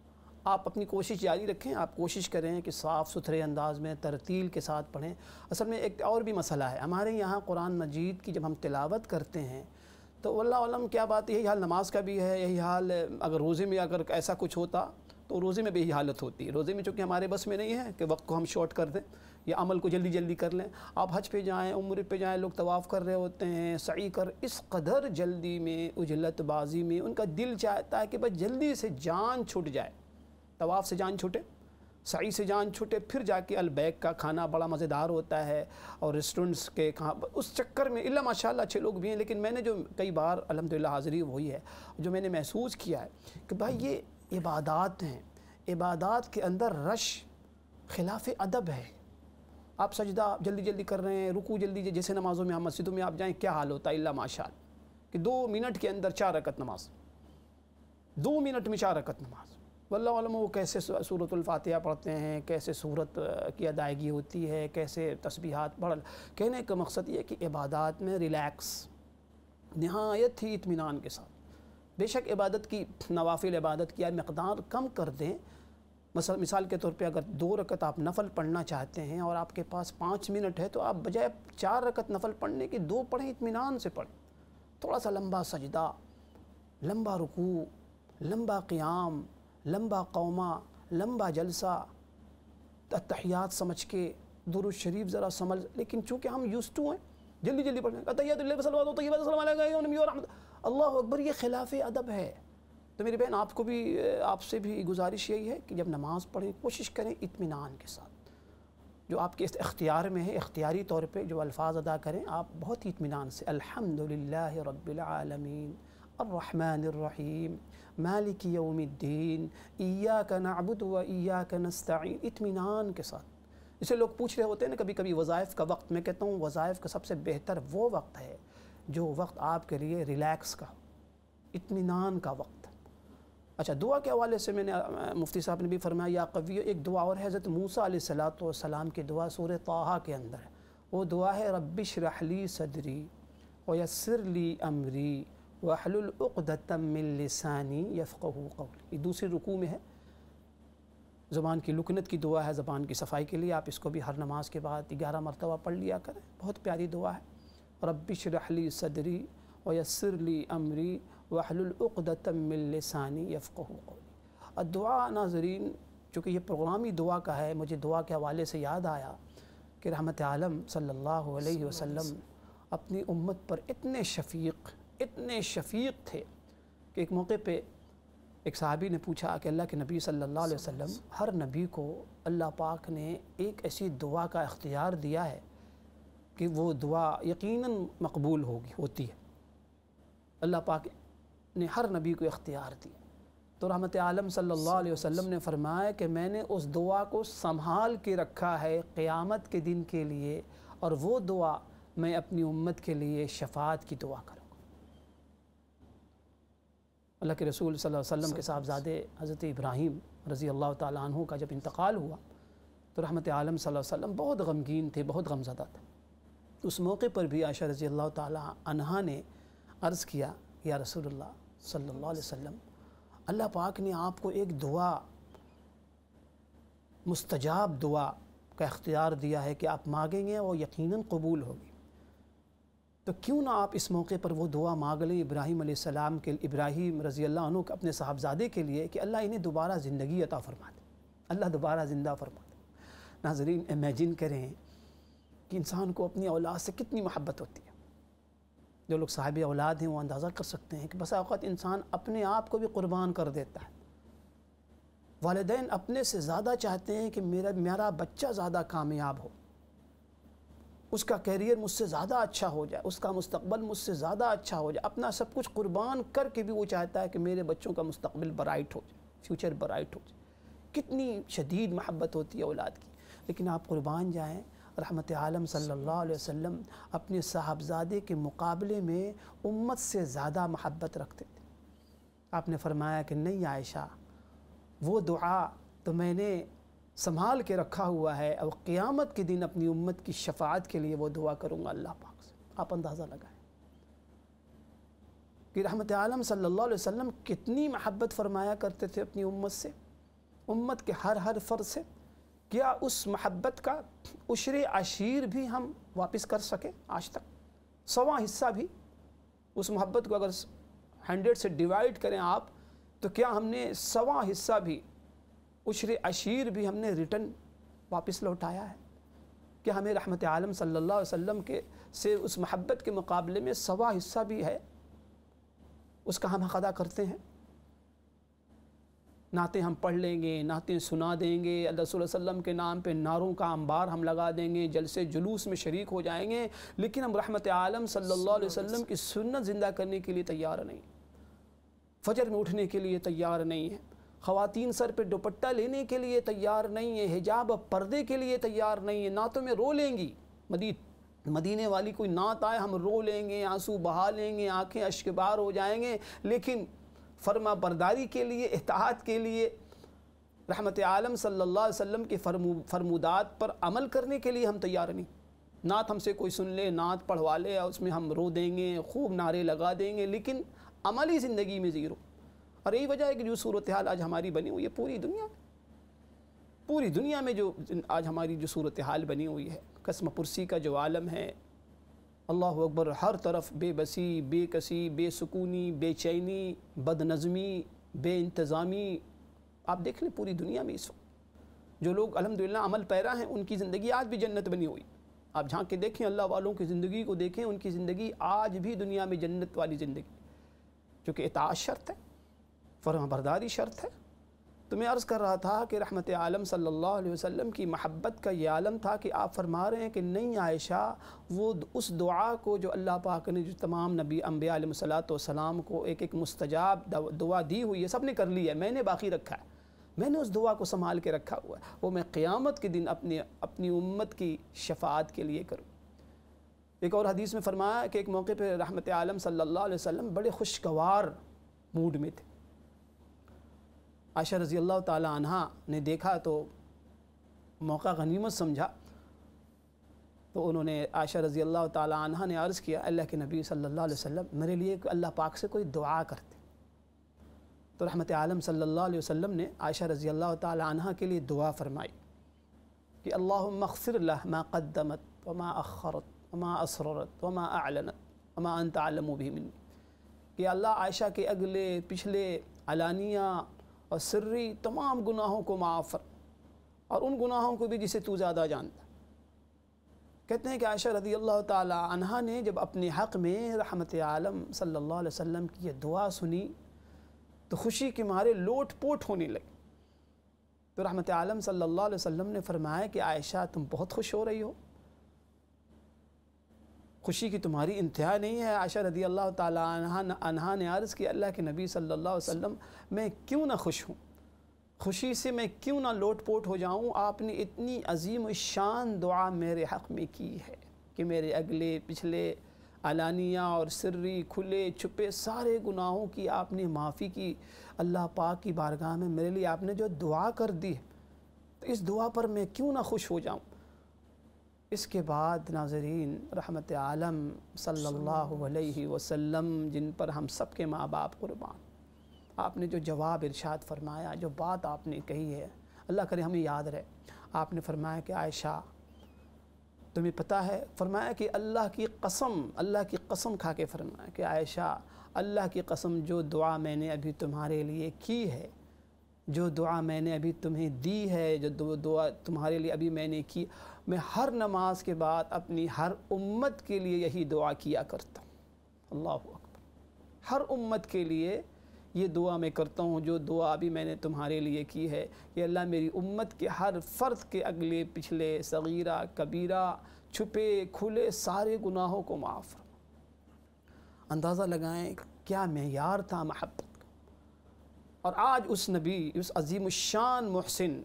आप अपनी कोशिश जारी रखें आप कोशिश करें कि साफ़ सुथरे अंदाज़ में तरतील के साथ पढ़ें असल में एक और भी मसला है हमारे यहाँ कुरान मजीद की जब हम तिलावत करते हैं तो वल्लम क्या बात यही हाल नमाज का भी है यही हाल अगर रोज़े में अगर ऐसा कुछ होता तो रोज़े में भी यही हालत होती है रोज़े में चूँकि हमारे बस में नहीं है कि वक्त को हम शॉर्ट कर दें या अमल को जल्दी जल्दी कर लें आप हज पे जाएं उम्र पे जाएं लोग तवाफ़ कर रहे होते हैं सही कर इस कदर जल्दी में उजलतबाज़ी में उनका दिल चाहता है कि बस जल्दी से जान छुट जाए तवाफ़ से जान छूटे सही से जान छूटे फिर जाके अलबैग का खाना बड़ा मज़ेदार होता है और रेस्टोरेंट्स के कहाँ उस चक्कर में इला माशा अच्छे लोग भी हैं लेकिन मैंने जो कई बार अलहमदिल्ला हाज़िरी हुई है जो मैंने महसूस किया है कि भाई ये इबादत हैं इबादत के अंदर रश खिलाफ अदब है आप सजदा जल्दी जल्दी कर रहे हैं रुकू जल्दी जैसे नमाज़ों में हम मस्जिदों में आप जाएँ क्या हाल होता है इला माशा कि दो मिनट के अंदर चार रकत नमाज दो मिनट में चार रकत नमाज वल्लम वो कैसे सूरतफ़ातह पढ़ते हैं कैसे सूरत की अदायगी होती है कैसे तस्बीहात पढ़ कहने का मकसद ये कि इबादत में रिलैक्स नहायत ही इतमान के साथ बेशक इबादत की नवाफिल इबादत की मकदार कम कर दें मसल मिसाल के तौर पे अगर दो रकत आप नफल पढ़ना चाहते हैं और आपके पास पाँच मिनट है तो आप बजाय चार रकत नफल पढ़ने की दो पढ़ें इतमान से पढ़ें थोड़ा सा लम्बा सजदा लम्बा रुकू लम्बा क़्याम लम्बा कौमा लम्बा जलसा तहयात समझ के दुरुज शरीफ ज़रा समझ लेकिन चूँकि हम यूज़ टू हैं जल्दी जल्दी पढ़ने तैयार अल्लाह अकबर ये खिलाफ अदब है तो मेरी बहन आपको भी आपसे भी गुजारिश यही है कि जब नमाज़ पढ़ें कोशिश करें इतमान के साथ जो आपके इस अख्तियार में है इख्तियारी तौर पे जो अल्फाज अदा करें आप बहुत ही इतमान से अल्हम्दुलिल्लाह रब्बिल आलमीन अर्रहमान अर्रहीम मालिक यौमिद्दीन ईया का नबुद व ईया का नस्तिन इतमान के साथ इसे लोग पूछ रहे होते हैं ना कभी कभी वज़ाइफ का वक्त मैं कहता हूँ वज़ाइफ का सबसे बेहतर वो वक्त है जो वक्त आपके लिए रिलैक्स का इतमान का वक्त अच्छा दुआ के हवाले से मैंने मुफ्ती साहब ने भी फरमाया या एक दुआ और हैज़रत हज़रत मूसा सलाम की दुआ सूर ताहा के अंदर है वो दुआ है रबिश रहली सदरी वयसर ली अमरी वहलुलदानी यफ़ कौल ये दूसरी रुकू में है ज़ुबान की लुकनत की दुआ है ज़बान की सफाई के लिए आप इसको भी हर नमाज के बाद ग्यारह मरतबा पढ़ लिया करें बहुत प्यारी दुआ है रबिश रहली सदरी यसरली अमरी वहलुलदानी यफ़ कौल दुआ नाजरीन चूँकि ये प्रोग्रामी दुआ का है मुझे दुआ के हवाले से याद आया कि रहमत आलम सल्ला वसम अपनी उम्मत पर इतने शफीक़ इतने शफीक थे कि एक मौके पे एक सहाबी ने पूछा कि अल्लाह के नबी सल्लल्लाहु अलैहि वसल्लम हर नबी को अल्लाह पाक ने एक ऐसी दुआ का इख्तियार दिया है कि वो दुआ यकीनन मकबूल होगी होती है अल्लाह पाक ने हर नबी को इख्तियार दिया तो रहमत आलम सल्लल्लाहु अलैहि वसल्लम ने फरमाया कि मैंने उस दुआ को संभाल के रखा है क़यामत के दिन के लिए और वो दुआ मैं अपनी उम्मत के लिए शफात की दुआ कर अल्लाह के रसूल वसल्लम के साहबजादे हज़रत इब्राहिम रज़ी अल्लाह तु का जब इंतकाल हुआ तो रहमत आलम वसल्लम बहुत गमगीन थे बहुत गमजदा था उस मौके पर भी आयशा रज़ी अल्लाह तहा ने अर्ज़ किया या रसूल सल्ला वम अल्लाह पाक ने आपको एक दुआ मुस्तजाब दुआ का इख्तियार दिया है कि आप मांगेंगे और यकीनन कबूल होगी तो क्यों ना आप इस मौके पर वो दुआ मांग लें इब्राहिम सलाम के इब्राहिम रज़ी अल्लाह के अपने साहबजादे के लिए कि अल्लाह इन्हें दोबारा ज़िंदगी अता फरमा दे अल्लाह दोबारा ज़िंदा फरमा दे नाजरीन इमेजिन करें कि इंसान को अपनी औलाद से कितनी महब्बत होती है जो लोग साहिब औलाद हैं वो अंदाज़ा कर सकते हैं कि बस अवत इंसान अपने आप को भी कुर्बान कर देता है वालदेन अपने से ज़्यादा चाहते हैं कि मेरा मेरा बच्चा ज़्यादा कामयाब हो उसका कैरियर मुझसे ज़्यादा अच्छा हो जाए उसका मुस्तबल मुझसे ज़्यादा अच्छा हो जाए अपना सब कुछ कुर्बान करके भी वो चाहता है कि मेरे बच्चों का मुस्तबिल ब्राइट हो जाए फ्यूचर ब्राइट हो जाए कितनी शदीद महब्बत होती है औलाद की लेकिन आप कुर्बान जाएँ रहमत आलम सल्ला वसम अपने साहबजादे के मुकाबले में उम्मत से ज़्यादा महब्बत रखते थे आपने फरमाया कि नहीं आयशा वो दुआ तो मैंने संभाल के रखा हुआ है और क़ियामत के दिन अपनी उम्मत की शफात के लिए वो दुआ करूँगा अल्लाह पाक से आप अंदाज़ा लगाएं कि रहमत आलम सल्लल्लाहु अलैहि वसल्लम कितनी महब्बत फरमाया करते थे अपनी उम्मत से उम्मत के हर हर फ़र्द से क्या उस महब्बत का उशर अशीर भी हम वापस कर सकें आज तक सवा हिस्सा भी उस महब्बत को अगर हंड्रेड से डिवाइड करें आप तो क्या हमने सवा हिस्सा भी उशर अशीर भी हमने रिटर्न वापस लौटाया है कि हमें रहमत आलम सल्लल्लाहु अलैहि वसल्लम के से उस महब्बत के मुकाबले में सवा हिस्सा भी है उसका हम अदा करते हैं नाते हम पढ़ लेंगे नाते सुना देंगे अल्लाह वसल्लम के नाम पे नारों का अंबार हम लगा देंगे जलसे जुलूस में शरीक हो जाएंगे लेकिन हम रहमत आलम सल्लल्लाहु अलैहि वसल्लम की सुन्नत ज़िंदा करने के लिए तैयार नहीं फजर में उठने के लिए तैयार नहीं है खातन सर पे दुपट्टा लेने के लिए तैयार नहीं है हिजाब पर्दे के लिए तैयार नहीं है ना तो मैं रो लेंगी मदी मदीने वाली कोई नात आए हम रो लेंगे आंसू बहा लेंगे आँखें अशकबार हो जाएंगे लेकिन फर्मा बरदारी के लिए एहतियात के लिए रहमत आलम सल्ला वम के फरमू फरमूदात पर अमल करने के लिए हम तैयार नहीं नात हमसे कोई सुन ले नात पढ़वा ले उसमें हम रो देंगे खूब नारे लगा देंगे लेकिन अमली ज़िंदगी में ज़ीरो और यही वजह है कि जो सूरत हाल आज हमारी बनी हुई है पूरी दुनिया पूरी दुनिया में जो आज हमारी जो सूरत हाल बनी हुई है कसम पुरसी का जो आलम है अल्लाह अकबर हर तरफ बेबसी बेकसी बेसकूनी बेचैनी बदनज़मी बे इंतज़ामी आप देख लें पूरी दुनिया में इस वक्त जो लोग अलहमदिल्ला अमल पैरा हैं उनकी ज़िंदगी आज भी जन्नत बनी हुई आप झांक के देखें अल्लाह वालों की ज़िंदगी को देखें उनकी ज़िंदगी आज भी दुनिया में जन्नत वाली ज़िंदगी क्योंकि इताज शर्त है फर्मा बरदारी शर्त है तो मैं अर्ज़ कर रहा था कि रहमत आलम सल्लल्लाहु अलैहि वसल्लम की महब्बत का ये आलम था कि आप फरमा रहे हैं कि नहीं आयशा वो उस दुआ को जो अल्लाह पाक ने जो तमाम नबी अम्बिया सलाम को एक एक मुस्तजाब दुआ दी हुई है सब ने कर ली है मैंने बाकी रखा है मैंने उस दुआ को संभाल के रखा हुआ है वो मैं क़्यामत के दिन अपने अपनी उम्मत की शफात के लिए करूँ एक और हदीस में फरमाया कि एक मौके पर रहमत आलम सल्ला वसम बड़े खुशगवार मूड में थे आशा रज़ी अल्लाह तह ने देखा तो मौका गनीमत समझा तो उन्होंने आशा रज़ी अल्लाह तह ने अर्ज़ किया अल्लाह के नबी सल्लल्लाहु अलैहि वसल्लम मेरे लिए अल्लाह पाक से कोई दुआ करते तो रहमत आलम सल्लल्लाहु अलैहि वसल्लम ने आशा रज़ी अल्लाह तह के लिए दुआ फरमाई कि अल्लाह मखसर मा कदमत वमा अखरत वमा असरत वमा आलनत वमा अंत आलम भी मिलनी कि अल्लाह आयशा के अगले पिछले अलानिया और सर्री तमाम गुनाहों को माफर और उन गुनाहों को भी जिसे तू ज़्यादा जानता कहते हैं कि आयशा रदी अल्लाह तहा ने जब अपने हक़ में रहमत आलम सल्लल्लाहु अलैहि वसल्लम की यह दुआ सुनी तो खुशी के मारे लोट पोट होने लगी तो रहमत आलम सल्लल्लाहु अलैहि वसल्लम ने फरमाया कि आयशा तुम बहुत खुश हो रही हो खुशी की तुम्हारी इंतहा नहीं है आशा रदी अल्लाह तहा ने आर्ज़ की अल्लाह के नबी सल्ला वसम मैं क्यों ना खुश हूँ खुशी से मैं क्यों ना लोट पोट हो जाऊँ आपने इतनी अजीम शान दुआ मेरे हक़ में की है कि मेरे अगले पिछले अलानिया और सर्री खुले छुपे सारे गुनाहों की आपने माफ़ी की अल्लाह पाक की बारगाह में मेरे लिए आपने जो दुआ कर दी तो इस दुआ पर मैं क्यों ना खुश हो जाऊँ इसके बाद नाजरीन रहमत आलम सल्लल्लाहु अलैहि वसल्लम जिन पर हम सब के माँ बाप क़ुरबान आपने जो जवाब इरशाद फरमाया जो बात आपने कही है अल्लाह करे हमें याद रहे आपने फरमाया कि आयशा तुम्हें पता है फरमाया कि अल्लाह की कसम अल्लाह की कसम खा के फरमाया कि आयशा अल्लाह की कसम जो दुआ मैंने अभी तुम्हारे लिए की है जो दुआ मैंने अभी तुम्हें दी है जो दुआ तुम्हारे लिए अभी मैंने की मैं हर नमाज के बाद अपनी हर उम्मत के लिए यही दुआ किया करता हूँ अल्लाह अकबर हर उम्मत के लिए ये दुआ मैं करता हूँ जो दुआ अभी मैंने तुम्हारे लिए की है ये अल्लाह मेरी उम्मत के हर फ़र्द के अगले पिछले सगीरा कबीरा छुपे खुले सारे गुनाहों को माफ़ अंदाज़ा लगाएं क्या मैार था महब और आज उस नबी उस अजीम शान महसिन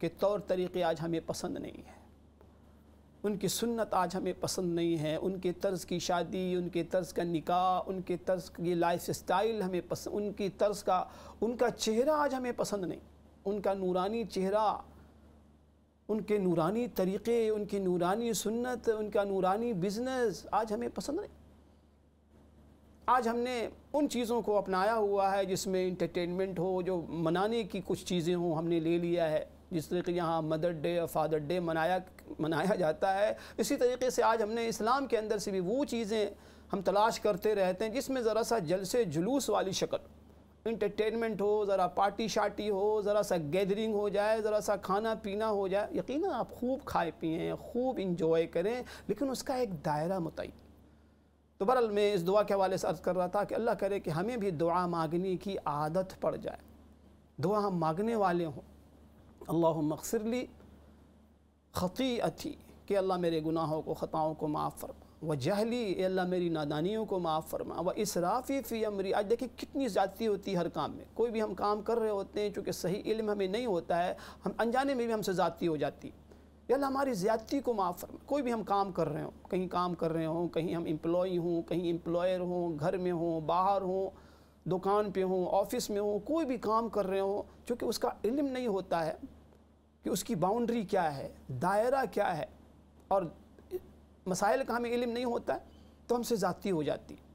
के तौर तरीक़े आज हमें पसंद नहीं है उनकी सुन्नत आज हमें पसंद नहीं है उनके तर्ज़ की शादी उनके तर्ज़ का निकाह उनके तर्ज़ की लाइफ स्टाइल हमें पसंद उनकी तर्ज़ का उनका चेहरा आज हमें पसंद नहीं उनका नूरानी चेहरा उनके नूरानी तरीक़े उनकी नूरानी सुन्नत उनका नूरानी बिज़नेस आज हमें पसंद नहीं आज हमने उन चीज़ों को अपनाया हुआ है जिसमें इंटरटेनमेंट हो जो मनाने की कुछ चीज़ें हों हमने ले लिया है जिस तरीके यहाँ मदर डे और फादर डे मनाया मनाया जाता है इसी तरीके से आज हमने इस्लाम के अंदर से भी वो चीज़ें हम तलाश करते रहते हैं जिसमें ज़रा सा जलसे जुलूस वाली शक्ल इंटरटेनमेंट हो ज़रा पार्टी शार्टी हो ज़रा सा गैदरिंग हो जाए ज़रा सा खाना पीना हो जाए यकीन आप खूब खाए पिए खूब इंजॉय करें लेकिन उसका एक दायरा मुतिन तो बरअल मैं इस दुआ के हवाले से अर्ज़ कर रहा था कि अल्लाह करे कि हमें भी दुआ मांगने की आदत पड़ जाए दुआ हम मांगने वाले हों अल्लाह मकसरली ख़ती अथी कि अल्लाह मेरे गुनाहों को ख़ताओं को माफ़ फरमा व जहली अल्लाह मेरी नादानियों को माफ़ फरमा व इसराफ़ी फ़ी अमरी आज देखिए कितनी ज़्यादती होती है हर काम में कोई भी हम काम कर रहे होते हैं चूँकि सही इल्म हमें नहीं होता है हम अनजाने में भी हमसे ज़्यादती हो जाती है अल्लाह हमारी ज़्यादती को माफ़ फरमा कोई भी हम काम कर रहे हों कहीं काम कर रहे हों कहीं हम इम्प्लॉई हों कहीं एम्प्लॉयर हों घर में हों बाहर हों दुकान पे हों ऑफिस में हों कोई भी काम कर रहे हों चूँकि उसका इल्म नहीं होता है कि उसकी बाउंड्री क्या है दायरा क्या है और मसाइल का हमें इल्म नहीं होता है तो हमसे ज़्यादती हो जाती है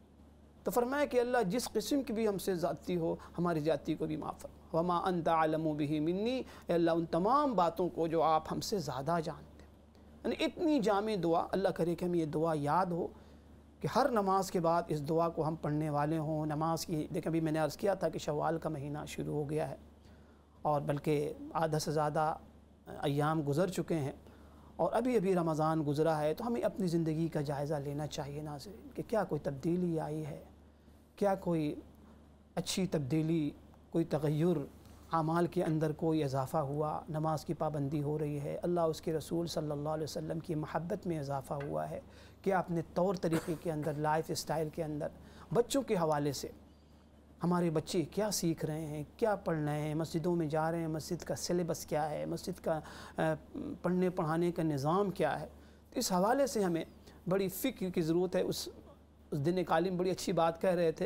तो फरमाया कि अल्लाह जिस किस्म की भी हमसे ज़्यादती हो हमारी ज़्यादती को भी माफ़ फरमा वमा अनतालम भी मिन्नी अल्लाह उन तमाम बातों को जो आप हमसे ज़्यादा जानते यानी इतनी जाम दुआ अल्लाह करे कि हमें ये दुआ याद हो कि हर नमाज के बाद इस दुआ को हम पढ़ने वाले हों नमाज की देखें अभी मैंने अर्ज़ किया था कि शवाल का महीना शुरू हो गया है और बल्कि आधा से ज़्यादा अयाम गुज़र चुके हैं और अभी अभी रमज़ान गुज़रा है तो हमें अपनी ज़िंदगी का जायज़ा लेना चाहिए से कि क्या कोई तब्दीली आई है क्या कोई अच्छी तब्दीली कोई तगैर आमाल के अंदर कोई इजाफ़ा हुआ नमाज की पाबंदी हो रही है अल्लाह उसके रसूल सल्लल्लाहु अलैहि वसल्लम की महब्बत में इजाफ़ा हुआ है कि अपने तौर तरीके के अंदर लाइफ स्टाइल के अंदर बच्चों के हवाले से हमारे बच्चे क्या सीख रहे हैं क्या पढ़ रहे हैं मस्जिदों में जा रहे हैं मस्जिद का सिलेबस क्या है मस्जिद का पढ़ने पढ़ाने का निज़ाम क्या है तो इस हवाले से हमें बड़ी फ़िक्र की ज़रूरत है उस उस दिन एक आलिम बड़ी अच्छी बात कह रहे थे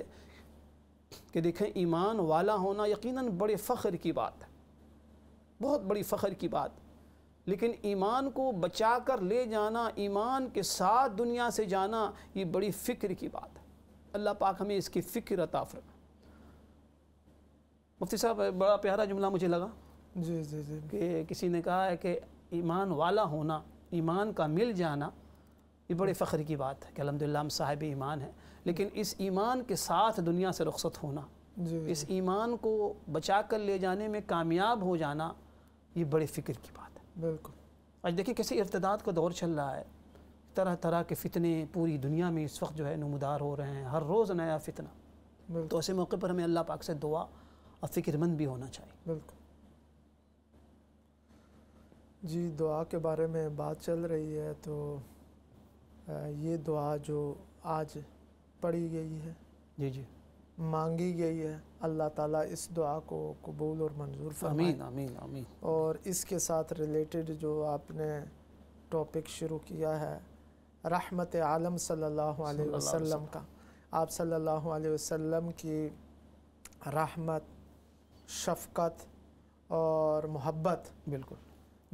कि देखें ईमान वाला होना यकीनन बड़े फ़ख्र की बात है बहुत बड़ी फ़ख्र की बात लेकिन ईमान को बचा कर ले जाना ईमान के साथ दुनिया से जाना ये बड़ी फ़िक्र की बात है अल्लाह पाक हमें इसकी फ़िक्र अता मुफ्ती साहब बड़ा प्यारा जुमला मुझे लगा जी जी जी कि किसी ने कहा है कि ईमान वाला होना ईमान का मिल जाना ये बड़े फ़ख्र की बात है कि अलहमदिल्ला हम साहिब ईमान हैं लेकिन इस ईमान के साथ दुनिया से रुखसत होना इस ईमान को बचा कर ले जाने में कामयाब हो जाना ये बड़े फ़िक्र की बात है बिल्कुल आज देखिए कैसे इरतदाद का दौर चल रहा है तरह तरह के फितने पूरी दुनिया में इस वक्त जो है नमदार हो रहे हैं हर रोज़ नया फितना तो ऐसे मौके पर हमें अल्लाह पाक से दुआ और फ़िक्रमंद भी होना चाहिए बिल्कुल जी दुआ के बारे में बात चल रही है तो ये दुआ जो आज पढ़ी गई है जी जी मांगी गई है अल्लाह ताला इस दुआ को कबूल और मंजूर फरमाए आमीन आमीन आमीन और इसके साथ रिलेटेड जो आपने टॉपिक शुरू किया है रहमत आलम सल्लल्लाहु अलैहि वसल्लम का आप सल्लल्लाहु अलैहि वसल्लम की रहमत शफकत और मोहब्बत बिल्कुल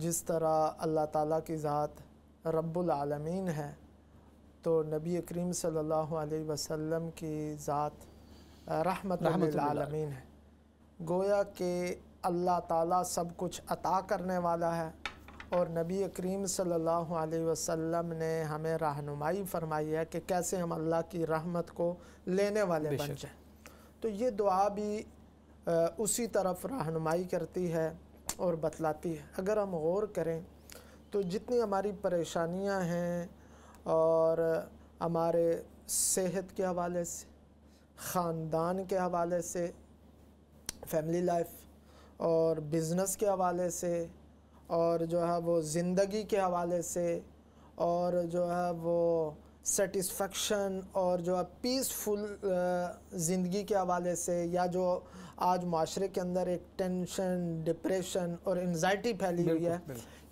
जिस तरह अल्लाह ताला की ज़ात रब्बुल आलमीन है तो नबी करीम सल्लल्लाहु अलैहि वसल्लम की ज़ात रहमत आलमीन है गोया के अल्लाह ताला सब कुछ अता करने वाला है और नबी करीम सल्लल्लाहु अलैहि वसल्लम ने हमें रहनुमाई फरमाई है कि कैसे हम अल्लाह की रहमत को लेने वाले बन जाएं तो ये दुआ भी उसी तरफ रहनुमाई करती है और बतलाती है अगर हम गौर करें तो जितनी हमारी परेशानियां हैं और हमारे सेहत के हवाले से ख़ानदान के हवाले से फैमिली लाइफ और बिज़नेस के हवाले से और जो है वो ज़िंदगी के हवाले से और जो है वो सेटिस्फेक्शन और जो है पीसफुल ज़िंदगी के हवाले से या जो आज माशरे के अंदर एक टेंशन डिप्रेशन और एनजाइटी फैली हुई है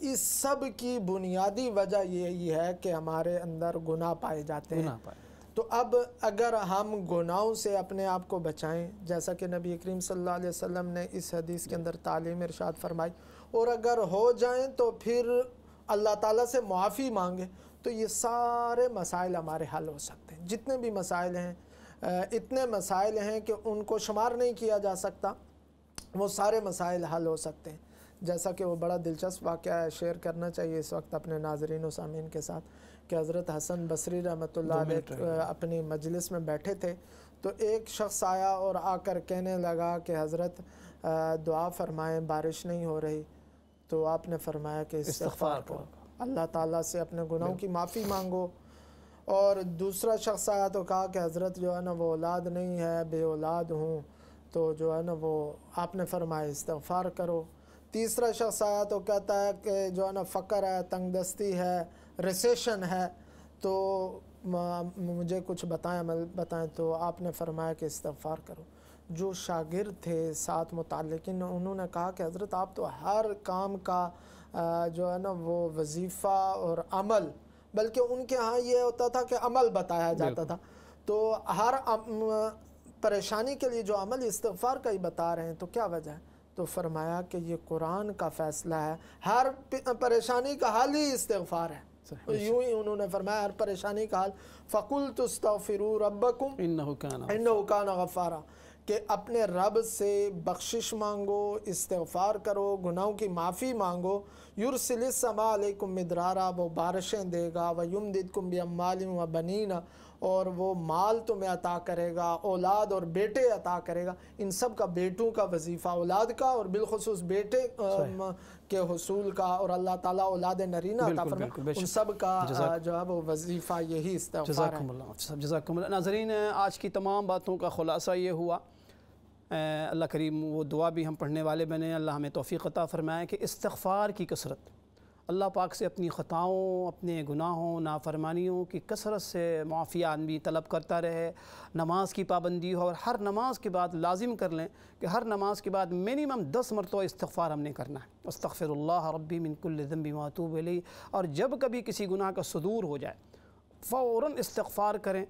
इस सब की बुनियादी वजह यही है कि हमारे अंदर गुनाह पाए जाते हैं तो अब अगर हम गुनाहों से अपने आप को बचाएं जैसा कि नबी करीम सल्लल्लाहु अलैहि वसल्लम ने इस हदीस के अंदर तालीम इरशाद फरमाई और अगर हो जाएं तो फिर अल्लाह ताला से माफ़ी मांगे तो ये सारे मसाइल हमारे हल हो सकते हैं जितने भी मसाइल हैं इतने मसाइल हैं कि उनको शुमार नहीं किया जा सकता वो सारे मसाइल हल हो सकते हैं जैसा कि वो बड़ा दिलचस्प वाक़ है शेयर करना चाहिए इस वक्त अपने नाजरन सामीन के साथ कि हज़रत हसन बसरी रहमत अपनी मजलिस में बैठे थे तो एक शख्स आया और आकर कहने लगा कि हज़रत दुआ फरमाएं बारिश नहीं हो रही तो आपने फरमाया कि इस्तफ़ार करो अल्लाह ताला से अपने गुनाहों की माफ़ी मांगो और दूसरा शख्स आया तो कहा कि हज़रत जो है ना वो औलाद नहीं है बे औलाद हूँ तो जो है ना वो आपने फरमाया इस्तफ़ार करो तीसरा शख्स आया तो कहता है कि जो है ना फ़कर है तंगदस्ती है रिसेशन है तो मुझे कुछ बताएं बताएं तो आपने फरमाया कि इस्तफ़ार करो जो शागिर थे साथ मुतकिन उन्होंने कहा कि हज़रत आप तो हर काम का जो है ना वो वजीफ़ा और अमल बल्कि उनके यहाँ ये होता था कि अमल बताया जाता था तो हर परेशानी के लिए जो अमल इस्तफ़ार का ही बता रहे हैं तो क्या वजह है तो फरमाया कि ये कुरान का फ़ैसला है हर परेशानी का हाल ही इस्तफार है तो यूं ही उन्होंने फरमाया हर परेशानी का हाल फ़कुल तस्तफ़िर गफ़ारा कि अपने रब से बख्शिश मांगो इस्तफ़ार करो गुनाहों की माफ़ी मांगो युरसिलसमाकुम मदरारा वो बारिशें देगा व दिद कुम्बी बमालिम व बनीना और वो माल तुम्हें अता करेगा औलाद और बेटे अता करेगा इन सब का बेटों का वजीफ़ा औलाद का और बिलखसूस बेटे के हसूल का और अल्लाह ताला औलाद नरीना अता उन सब का जो है वो वजीफ़ा यही जजाकम अच्छा, नाजरीन आज की तमाम बातों का खुलासा ये हुआ अल्लाह करीम वो दुआ भी हम पढ़ने वाले बने अल्लाह हमें तोफ़ी अता फ़रमाए कि इस्तफ़ार की कसरत अल्लाह पाक से अपनी ख़ताओं अपने गुनाहों नाफरमानियों की कसरत से माफ़ियान भी तलब करता रहे नमाज की पाबंदी हो और हर नमाज के बाद लाजिम कर लें कि हर नमाज के बाद मिनिमम दस मरतों इस्तफ़ार हमने करना है अस्तफ़िरल्ला रबी मिनकुल्लबी मातूब ली और जब कभी किसी गुनाह का सदूर हो जाए फ़ौर इस्तफ़ार करें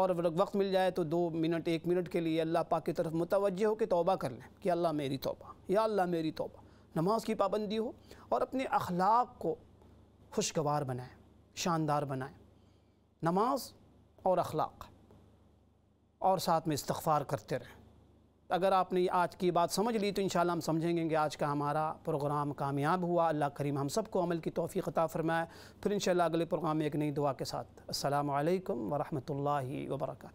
और वक्त मिल जाए तो दो मिनट एक मिनट के लिए अल्लाह पाक की तरफ मुतवजह होकर तोबा कर लें कि अल्लाह मेरी तोबा या अल्लाह मेरी तोबा नमाज की पाबंदी हो और अपने अखलाक को खुशगवार बनाएँ शानदार बनाएँ नमाज और अखलाक और साथ में इस्तफ़ार करते रहें अगर आपने आज की बात समझ ली तो इन हम समझेंगे कि आज का हमारा प्रोग्राम कामयाब हुआ अल्लाह करीम हम सबको अमल की तोफ़ी अता फ़रमाए फिर इन अगले प्रोग्राम में एक नई दुआ के साथ असलकम वरहमल वर्का